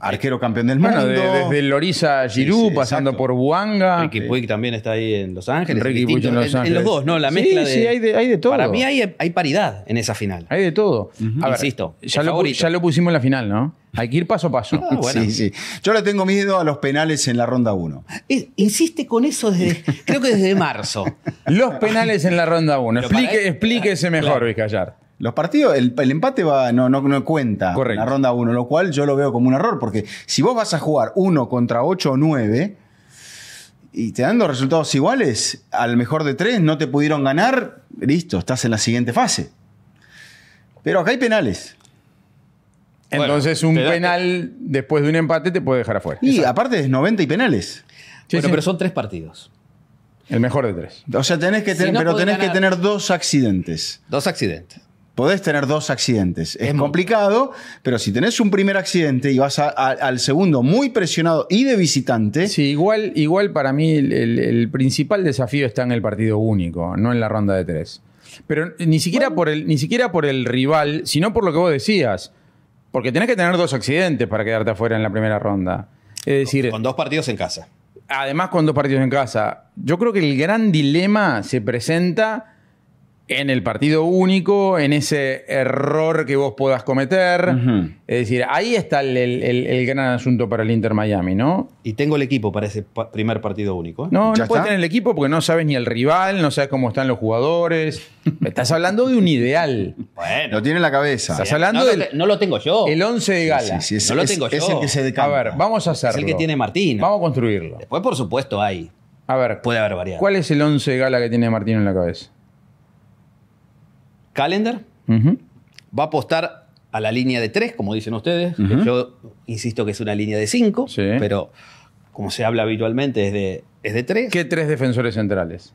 Arquero campeón del mundo. Bueno, desde Lorisa Loriza pasando por Buanga. Ricky Puig también está ahí en Los Ángeles. Ricky Puig en Los Ángeles. En, los dos, ¿no? La mezcla sí, de. Sí, hay de, todo. Para mí hay, paridad en esa final. Hay de todo. Insisto. Ya lo, pusimos en la final, ¿no? Hay que ir paso a paso. [laughs] Ah, sí, sí. Yo le tengo miedo a los penales en la ronda 1. Eh, insiste con eso desde, creo que desde marzo. los penales en la ronda 1. Explique, explíquese mejor, Vizcayar. Los partidos, el, empate no, no, no cuenta en la ronda 1, lo cual yo lo veo como un error, porque si vos vas a jugar 1 contra 8 o 9 y te dando resultados iguales, al mejor de 3 no te pudieron ganar, listo, estás en la siguiente fase. Pero acá hay penales. Entonces un penal después de un empate te puede dejar afuera. Y aparte es 90 y penales. bueno, pero son tres partidos. El mejor de tres. O sea, tenés que tener, pero tenés que tener dos accidentes. Dos accidentes podés tener dos accidentes. Es, complicado, pero si tenés un primer accidente y vas al segundo muy presionado y de visitante. Sí, igual, igual para mí el, principal desafío está en el partido único, no en la ronda de tres. Pero ni siquiera, por el, ni siquiera por el rival, sino por lo que vos decías. Porque tenés que tener dos accidentes para quedarte afuera en la primera ronda. Es decir. Con dos partidos en casa. Además, con dos partidos en casa. Yo creo que el gran dilema se presenta en el partido único, en ese error que vos puedas cometer. Es decir, ahí está el, gran asunto para el Inter Miami, ¿no? Y tengo el equipo para ese primer partido único. ¿eh? No, no puedes tener el equipo porque no sabes ni el rival, no sabes cómo están los jugadores. [laughs] Estás hablando de un ideal. bueno. Lo tiene en la cabeza. hablando no, lo tengo yo. El 11 de gala. no lo tengo yo. Es el que se decanta. A ver, vamos a hacerlo. Es el que tiene Martín. Vamos a construirlo. Después, por supuesto, hay. A ver. Puede haber variado. ¿Cuál es el 11 de gala que tiene Martín en la cabeza? Calendar va a apostar a la línea de 3, como dicen ustedes. yo insisto que es una línea de 5, pero como se habla habitualmente es de, es de 3. ¿Qué tres defensores centrales?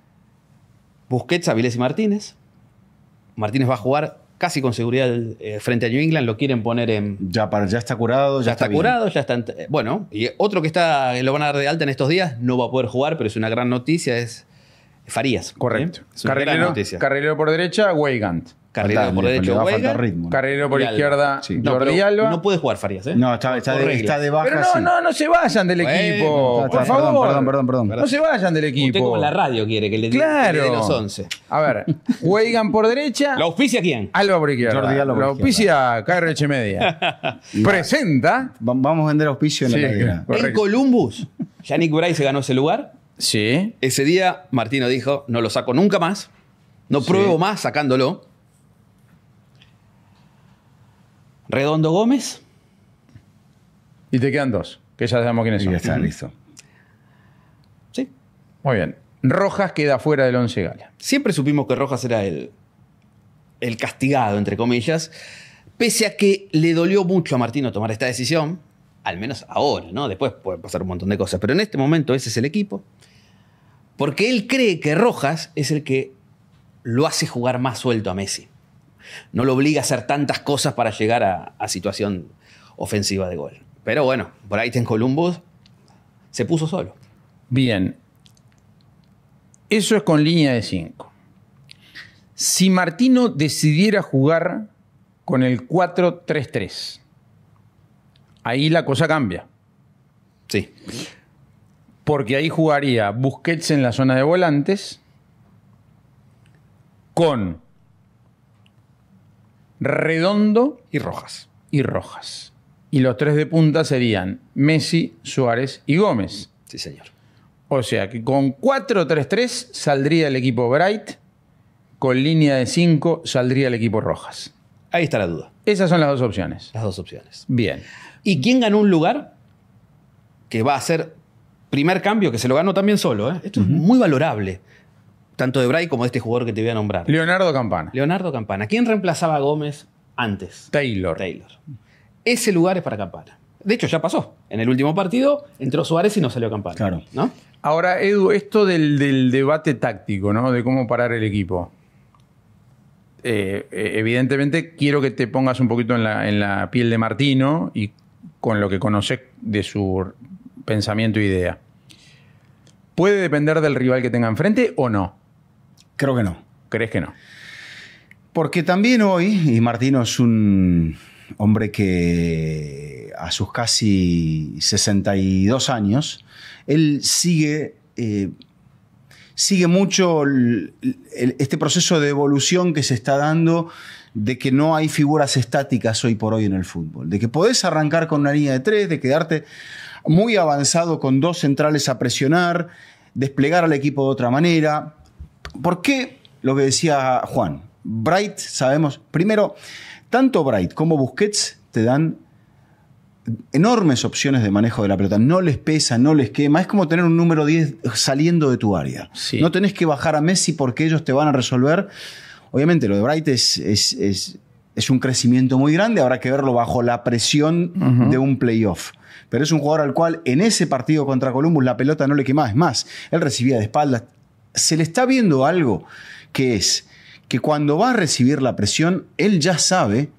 Busquets, Avilés y Martínez. Martínez va a jugar casi con seguridad eh, frente a New England, lo quieren poner en... Ya, para, ya está curado, ya, está, curado, ya está... Eh, bueno, y otro que está, lo van a dar de alta en estos días, no va a poder jugar, pero es una gran noticia, es Farías. Correcto. Carrillero Carrilero, por derecha, Weigand. Carrilero por derecha, va a ritmo. Carrilero por izquierda, Jordi Alba. No puede jugar Farías, ¿eh? No, está, está de, baja. Pero no, no, no se vayan del equipo. por favor. perdón, perdón, perdón. No se vayan del Usted equipo. como la radio quiere que le diga Claro. de los 11. A ver, [laughs] Weigand por derecha, ¿La auspicia quién? Alba por izquierda. Jordi la auspicia KRH Media. [laughs] Presenta. Vamos a vender auspicio en la En Columbus, Yannick Bray se ganó ese lugar. Sí. Ese día Martino dijo, no lo saco nunca más, no pruebo más sacándolo. Redondo Gómez. Y te quedan dos, que ya sabemos quiénes son. Y ya está, listo. Sí. Muy bien. Rojas queda fuera del once gala. Siempre supimos que Rojas era el, el castigado, entre comillas, pese a que le dolió mucho a Martino tomar esta decisión, al menos ahora, ¿no? Después pueden pasar un montón de cosas, pero en este momento ese es el equipo. Porque él cree que Rojas es el que lo hace jugar más suelto a Messi. No lo obliga a hacer tantas cosas para llegar a, situación ofensiva de gol. Pero bueno, en Columbus se puso solo. Bien. Eso es con línea de 5. Si Martino decidiera jugar con el 4-3-3, ahí la cosa cambia. Sí porque ahí jugaría Busquets en la zona de volantes con Redondo y Rojas. Y Rojas. Y los tres de punta serían Messi, Suárez y Gómez. Sí, señor. O sea que con 4-3-3 saldría el equipo Bright, con línea de 5 saldría el equipo Rojas. Ahí está la duda. Esas son las dos opciones. Las dos opciones. Bien. ¿Y quién ganó un lugar que va a ser primer cambio que se lo ganó también solo. ¿eh? Esto es muy valorable, tanto de Bray como de este jugador que te voy a nombrar. Leonardo Campana. Leonardo Campana. ¿Quién reemplazaba a Gómez antes? Taylor. Taylor. Ese lugar es para Campana. De hecho, ya pasó. En el último partido entró Suárez y no salió Campana. Claro. ¿no? Ahora, Edu, esto del, debate táctico, ¿no? De cómo parar el equipo. Eh, eh, evidentemente, quiero que te pongas un poquito en la, en la piel de Martino y con lo que conoces de su pensamiento e idea. ¿Puede depender del rival que tenga enfrente o no? Creo que no. ¿Crees que no? Porque también hoy, y Martino es un hombre que a sus casi 62 años, él sigue, eh, sigue mucho este proceso de evolución que se está dando de que no hay figuras estáticas hoy por hoy en el fútbol, de que podés arrancar con una línea de tres, de quedarte muy avanzado con dos centrales a presionar, desplegar al equipo de otra manera. ¿Por qué? Lo que decía Juan, Bright, sabemos, primero, tanto Bright como Busquets te dan enormes opciones de manejo de la pelota. No les pesa, no les quema. Es como tener un número 10 saliendo de tu área. No tenés que bajar a Messi porque ellos te van a resolver. Obviamente, lo de Bright es, un crecimiento muy grande. Habrá que verlo bajo la presión de un playoff pero es un jugador al cual en ese partido contra Columbus la pelota no le quemaba. Es más, él recibía de espaldas. Se le está viendo algo que es que cuando va a recibir la presión, él ya sabe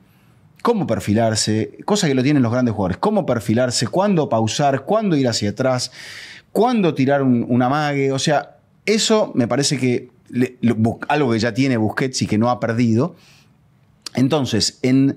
cómo perfilarse, cosa que lo tienen los grandes jugadores, cómo perfilarse, cuándo pausar, cuándo ir hacia atrás, cuándo tirar un, mague O sea, eso me parece que algo que ya tiene Busquets y que no ha perdido. Entonces, en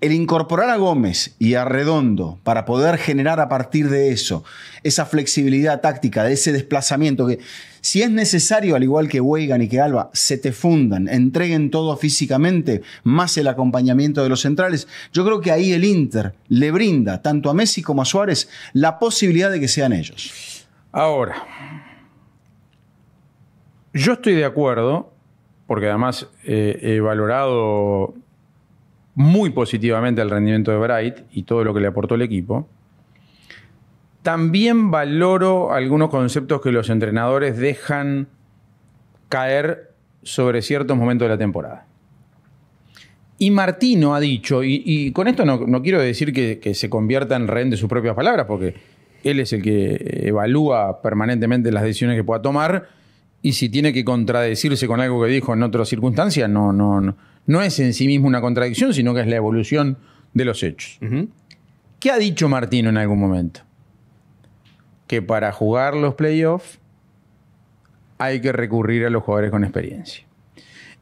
el incorporar a Gómez y a Redondo para poder generar a partir de eso esa flexibilidad táctica, de ese desplazamiento, que si es necesario, al igual que Weigan y que Alba, se te fundan, entreguen todo físicamente, más el acompañamiento de los centrales, yo creo que ahí el Inter le brinda tanto a Messi como a Suárez la posibilidad de que sean ellos. Ahora, yo estoy de acuerdo, porque además he valorado muy positivamente al rendimiento de Bright y todo lo que le aportó el equipo. También valoro algunos conceptos que los entrenadores dejan caer sobre ciertos momentos de la temporada. Y Martino ha dicho, y, con esto no, quiero decir que, se convierta en rehén de sus propias palabras, porque él es el que evalúa permanentemente las decisiones que pueda tomar, y si tiene que contradecirse con algo que dijo en otras circunstancias no, no, no es en sí mismo una contradicción, sino que es la evolución de los hechos. ¿Qué ha dicho Martino en algún momento? Que para jugar los playoffs hay que recurrir a los jugadores con experiencia.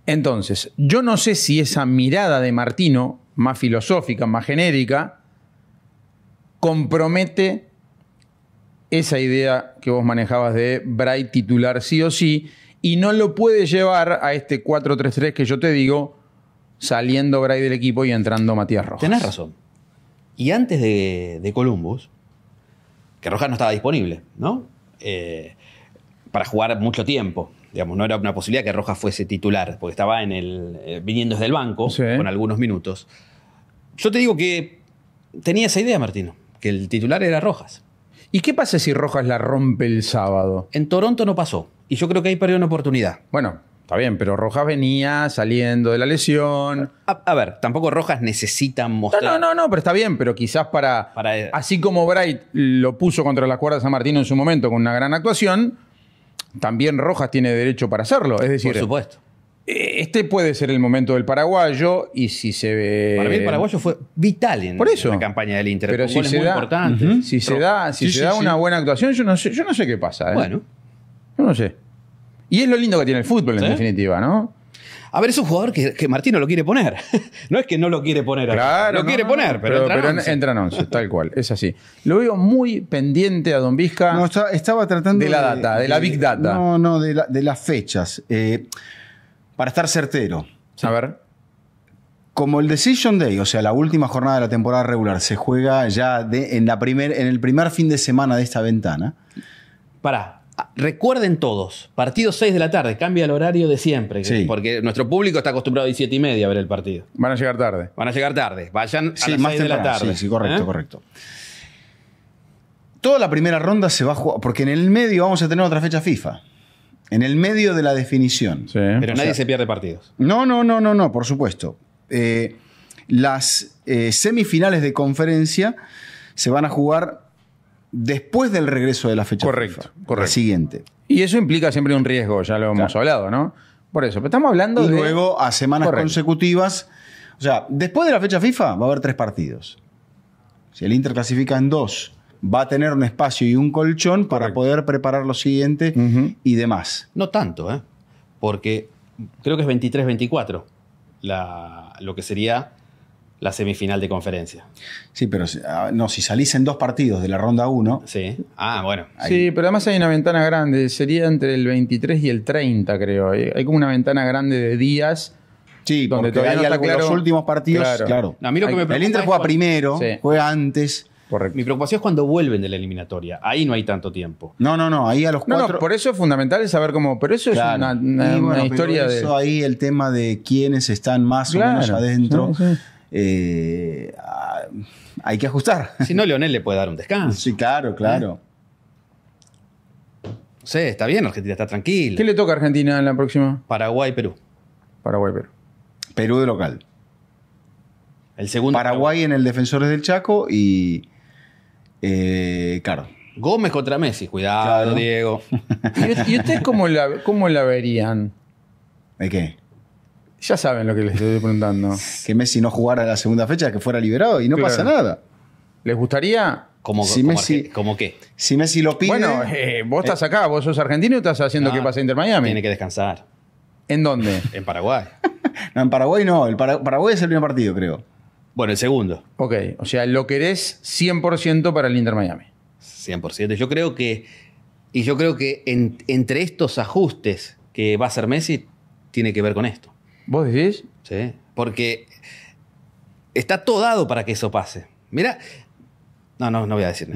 Entonces, yo no sé si esa mirada de Martino, más filosófica, más genérica, compromete esa idea que vos manejabas de Bright titular sí o sí, y no lo puede llevar a este 4-3-3 que yo te digo, saliendo Gray del equipo y entrando Matías Rojas. Tenés razón. Y antes de, de Columbus, que Rojas no estaba disponible, ¿no? Eh, para jugar mucho tiempo. Digamos, no era una posibilidad que Rojas fuese titular, porque estaba en el, eh, viniendo desde el banco con algunos minutos. Yo te digo que tenía esa idea, Martino, que el titular era Rojas. ¿Y qué pasa si Rojas la rompe el sábado? En Toronto no pasó. Y yo creo que ahí perdió una oportunidad. Bueno, Está bien, pero Rojas venía saliendo de la lesión. A, ver, tampoco Rojas necesita mostrar. No, no, no, pero está bien, pero quizás para, eh, Así como Bright lo puso contra las cuerdas San Martín en su momento con una gran actuación, también Rojas tiene derecho para hacerlo. Es decir. Por supuesto. Eh, este puede ser el momento del paraguayo y si se ve. Para mí el paraguayo fue vital en, la campaña del Inter. Pero si se, da, si se da, una buena actuación, yo no sé, yo no sé qué pasa. ¿eh? Bueno, yo no sé. Y es lo lindo que tiene el fútbol, en definitiva, ¿no? A ver, es un jugador que, que Martino lo quiere poner. [laughs] no es que no lo quiere poner. Claro, lo quiere poner, pero, pero, entra en once, tal cual. Es así. Lo veo muy pendiente a Don Vizca. No, estaba tratando de la data, de, la big data. No, no, de, las fechas. Eh, para estar certero. A ver. Como el Decision Day, o sea, la última jornada de la temporada regular, se juega ya en, la primer, en el primer fin de semana de esta ventana. para Recuerden todos, partido 6 de la tarde, cambia el horario de siempre, porque nuestro público está acostumbrado a 17 y media a ver el partido. Van a llegar tarde. Van a llegar tarde, vayan a las más 6 de la tarde. Sí, correcto, ¿eh? correcto. Toda la primera ronda se va a jugar, porque en el medio vamos a tener otra fecha FIFA. En el medio de la definición. Pero nadie se pierde partidos. No, no, no, no, no, por supuesto. Eh, las eh, semifinales de conferencia se van a jugar después del regreso de la fecha. Correcto, FIFA, correcto. siguiente. Y eso implica siempre un riesgo, ya lo hemos hablado, ¿no? Por eso, pero estamos hablando y luego a semanas consecutivas. O sea, después de la fecha FIFA va a haber tres partidos. Si el Inter clasifica en dos, va a tener un espacio y un colchón para poder preparar lo siguiente y demás. No tanto, ¿eh? Porque creo que es 23-24 lo que sería la semifinal de conferencia. Sí, pero ah, no, si salís en dos partidos de la ronda 1. Sí. Ah, bueno. Sí, pero además hay una ventana grande. Sería entre el 23 y el 30, creo. Hay como una ventana grande de días. Sí, donde todavía hay los últimos partidos. Claro. mí el Inter juega primero, juega antes. Mi preocupación es cuando vuelven de la eliminatoria. Ahí no hay tanto tiempo. No, no, no. Ahí a los cuatro. No, por eso es fundamental saber cómo. Pero eso es una, historia de. ahí el tema de quiénes están más o menos adentro. Eh, hay que ajustar. Si no, Leonel le puede dar un descanso. Sí, claro, claro. Sí, está bien, Argentina está tranquila. ¿Qué le toca a Argentina en la próxima? Paraguay, Perú. Paraguay, Perú. Perú de local. El segundo. Paraguay en el Defensores del Chaco y. Eh, claro. Gómez contra Messi, cuidado, Diego. ¿Y, ustedes cómo la, cómo la verían? ¿De qué? Ya saben lo que les estoy preguntando. que Messi no jugara la segunda fecha, que fuera liberado y no pasa nada. ¿Les gustaría? Como, si ¿Cómo qué? Si Messi lo pide. Bueno, eh, vos estás acá, vos sos argentino y estás haciendo ¿Qué ah, que pase Inter Miami. Tiene que descansar. ¿En dónde? en Paraguay. [laughs] no, en Paraguay no. El Paraguay, es el primer partido, creo. Bueno, el segundo. Ok, o sea, lo querés 100% para el Inter Miami. 100%. Yo creo que. Y yo creo que entre estos ajustes que va a hacer Messi, tiene que ver con esto. ¿Vos decís? Sí. Porque está todo dado para que eso pase. Mira. No, no, no voy a decir.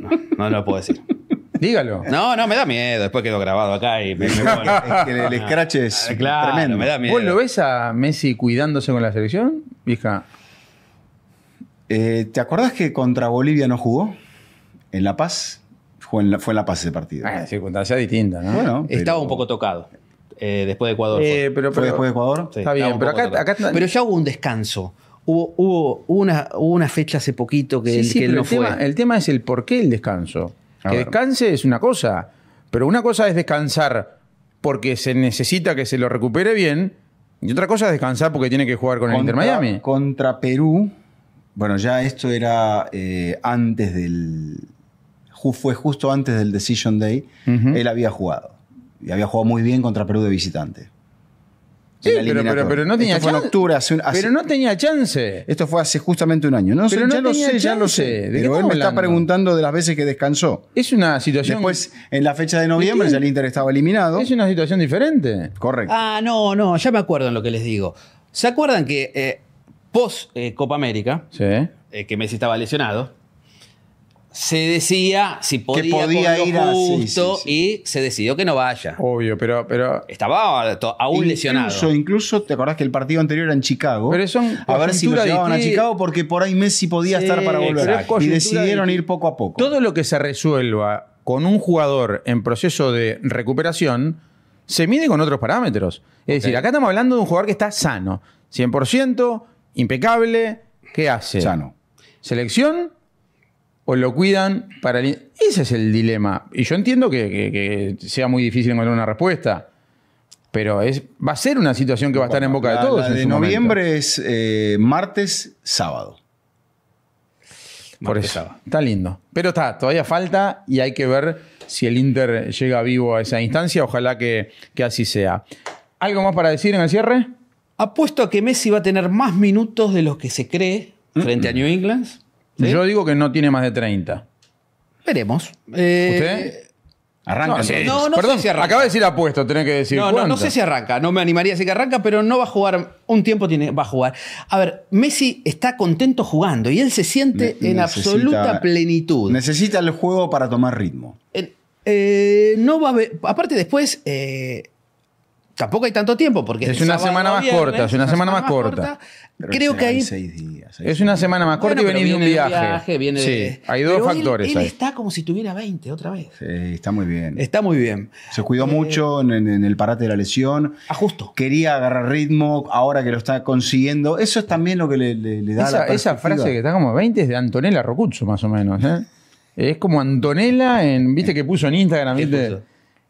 No, no, lo puedo decir. Dígalo. No, no, me da miedo. Después quedó grabado acá y me, Es que el, es ah, tremendo. Me ¿Vos lo ves a Messi cuidándose con la selección, hija? Eh, ¿Te acordás que contra Bolivia no jugó? ¿En La Paz? Fue en La, Paz ese partido. Ah, circunstancia distinta, ¿no? estaba un poco tocado. Eh, después de Ecuador. Eh, pero, después de Ecuador? está bien, pero acá, Pero ya hubo un descanso. Hubo, hubo, una, una fecha hace poquito que, el, el Tema, es el por qué el descanso. que descanse es una cosa, pero una cosa es descansar porque se necesita que se lo recupere bien y otra cosa es descansar porque tiene que jugar con el Inter Miami. Contra Perú, bueno, ya esto era eh, antes del... Fue justo antes del Decision Day, él había jugado y había jugado muy bien contra Perú de visitante. Sí, pero, no tenía chance. pero no tenía chance. Esto fue hace justamente un año. No, ya, lo sé, ya lo sé, pero me está preguntando de las veces que descansó. Es una situación. Después, en la fecha de noviembre, ya el Inter estaba eliminado. Es una situación diferente. Correcto. Ah, no, no, ya me acuerdo en lo que les digo. ¿Se acuerdan que eh, post eh, Copa América, eh, que Messi estaba lesionado? se decía si podía, ir a, y se decidió que no vaya. Obvio, pero... pero Estaba aún lesionado. Incluso, ¿te acordás que el partido anterior era en Chicago? Pero a ver si llevaban a Chicago porque por ahí Messi podía estar para volver. Y decidieron ir poco a poco. Todo lo que se resuelva con un jugador en proceso de recuperación se mide con otros parámetros. Es decir, acá estamos hablando de un jugador que está sano. 100%, impecable, ¿qué hace? Sano. Selección o lo cuidan para... El... Ese es el dilema. Y yo entiendo que, sea muy difícil encontrar una respuesta. Pero va a ser una situación que va a estar en boca de todos. de en noviembre es eh, martes, sábado. Por eso. Está lindo. Pero está, todavía falta y hay que ver si el Inter llega vivo a esa instancia. Ojalá que, así sea. ¿Algo más para decir en el cierre? Apuesto a que Messi va a tener más minutos de los que se cree frente a mm. New England. Yo digo que no tiene más de 30. Veremos. ¿Usted? Eh, arranca. No, no, si arranca. acaba de decir apuesto, tenés que decir. No, no, no, sé si arranca. No me animaría a decir que arranca, pero no va a jugar. Un tiempo tiene, va a jugar. A ver, Messi está contento jugando y él se siente en absoluta plenitud. Necesita el juego para tomar ritmo. Eh, no va a haber, Aparte, después. Eh, Tampoco hay tanto tiempo porque... Es este una semana más corta, es una, semana, más corta. Creo que hay... Seis días, es una semana más corta y venís de un viaje. hay dos factores. Él, está como si tuviera 20 otra vez. Sí, está muy bien. Está muy bien. Se cuidó mucho en, el parate de la lesión. a ah, justo. Quería agarrar ritmo ahora que lo está consiguiendo. Eso es también lo que le, da... Esa, la esa frase que está como 20 es de Antonella Rocuzzo más o menos. ¿eh? Es como Antonella en... ¿Viste que puso en Instagram? ¿viste?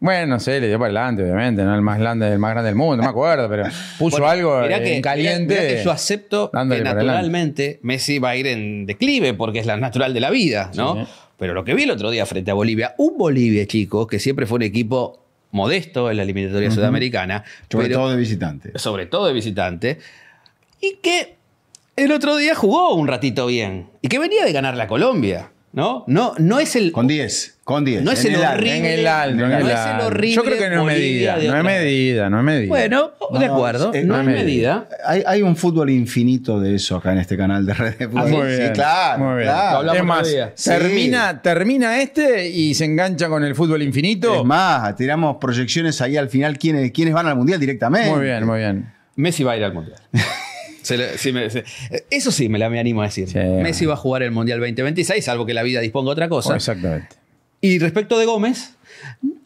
Bueno, sé, le dio para adelante, obviamente, no el más grande, el más grande del mundo, no me acuerdo, pero [laughs] puso algo eh, en caliente. Mirá, que yo acepto que naturalmente Messi va a ir en declive porque es la natural de la vida, ¿no? Pero lo que vi el otro día frente a Bolivia, un Bolivia, chico, que siempre fue un equipo modesto en la eliminatoria sudamericana. Sobre todo de visitante. Sobre todo de visitante. Y que el otro día jugó un ratito bien. Y que venía de ganar la Colombia, ¿no? No, no es el. Con 10. Con 10. No es el, horrible. En el no es el horrible. Yo creo que no es medida. No es medida, no es medida. Bueno, de acuerdo, no, es medida. Hay, un fútbol infinito de eso acá en este canal de redes fútbol. Ah, muy bien, claro. Muy bien. Hablamos es más, Termina, termina este y se engancha con el fútbol infinito. Es más, tiramos proyecciones ahí al final quiénes, quiénes van al mundial directamente. Muy bien, muy bien. Messi va a ir al mundial. [laughs] eso sí, me, la, me animo a decir. Messi va a jugar el Mundial 2026, salvo que la vida disponga otra cosa. exactamente. Y respecto de Gómez,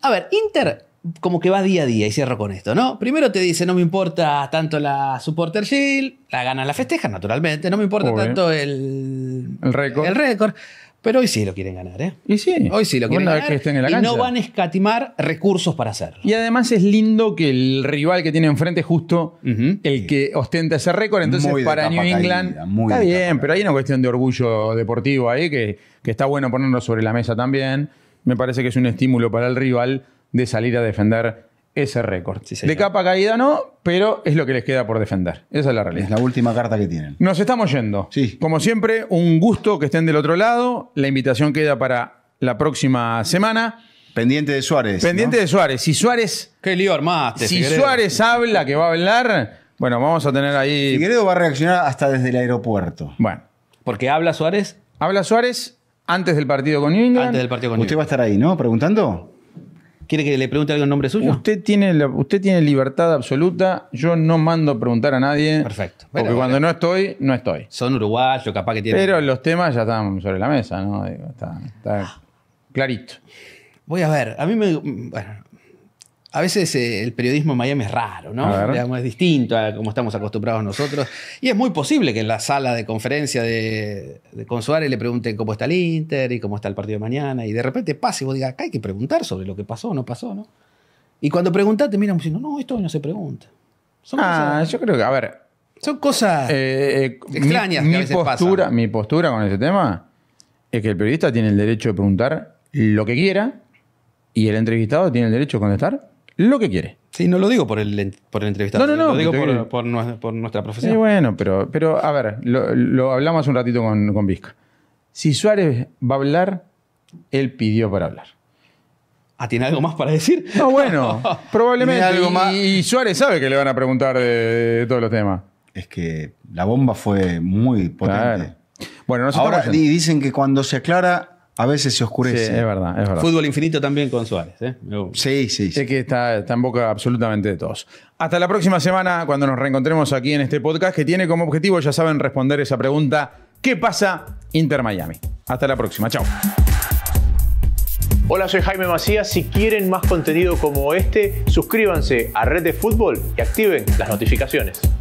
a ver, Inter como que va día a día y cierro con esto, ¿no? Primero te dice, no me importa tanto la Supporter Shield, la gana la festeja, naturalmente, no me importa tanto el, el récord. Pero hoy sí lo quieren ganar, ¿eh? Y sí. Hoy sí lo quieren ganar. y no van a escatimar recursos para hacerlo. Y además es lindo que el rival que tiene enfrente es justo el que ostenta ese récord. Entonces, para New England. está bien, pero hay una cuestión de orgullo deportivo ahí que, que está bueno ponerlo sobre la mesa también me parece que es un estímulo para el rival de salir a defender ese récord. de capa caída no, pero es lo que les queda por defender. Esa es la realidad. Es la última carta que tienen. Nos estamos yendo. Sí. Como siempre, un gusto que estén del otro lado. La invitación queda para la próxima semana. Pendiente de Suárez. Pendiente de Suárez. Si Suárez. Qué lío armaste. Si Suárez habla que va a hablar, bueno, vamos a tener ahí. Figueredo va a reaccionar hasta desde el aeropuerto. Bueno. Porque habla Suárez. Habla Suárez antes del partido con New Antes del partido con New Usted va a estar ahí, ¿no? Preguntando. ¿Quiere que le pregunte algo en nombre suyo? Usted tiene, usted tiene libertad absoluta. Yo no mando a preguntar a nadie. Perfecto. porque cuando no estoy, no estoy. Son uruguayos, capaz que tienen. Pero los temas ya están sobre la mesa, ¿no? está, está ah. clarito. Voy a ver, a mí me. Bueno, a veces eh, el periodismo en Miami es raro, ¿no? es distinto a como estamos acostumbrados nosotros. Y es muy posible que en la sala de conferencia de, de le pregunten cómo está el Inter y cómo está el partido de mañana. Y de repente pase y vos digas, acá hay que preguntar sobre lo que pasó o no pasó, ¿no? Y cuando preguntas te miran diciendo, no, esto no se pregunta. ah, yo creo que, a ver. Son cosas eh, eh, extrañas que a veces postura, Mi postura con ese tema es que el periodista tiene el derecho de preguntar lo que quiera y el entrevistado tiene el derecho de contestar lo que quiere. Sí, no lo digo por el, por el entrevistado. No, no, no. Lo digo por, nuestra profesión. Sí, bueno, pero, pero a ver, lo, hablamos un ratito con, con Vizca. Si Suárez va a hablar, él pidió para hablar. ¿Ah, tiene algo más para decir? No, bueno, [laughs] probablemente. Y, Suárez sabe que le van a preguntar de, todos los temas. Es que la bomba fue muy potente. Bueno, no se Ahora dicen que cuando se aclara a veces se oscurece. es verdad, Fútbol infinito también con Suárez. ¿eh? Sí, sí, sí. Sé que está, está, en boca absolutamente de todos. Hasta la próxima semana, cuando nos reencontremos aquí en este podcast, que tiene como objetivo, ya saben, responder esa pregunta: ¿Qué pasa Inter Miami? Hasta la próxima. Chao. Hola, soy Jaime Macías. Si quieren más contenido como este, suscríbanse a Red de Fútbol y activen las notificaciones.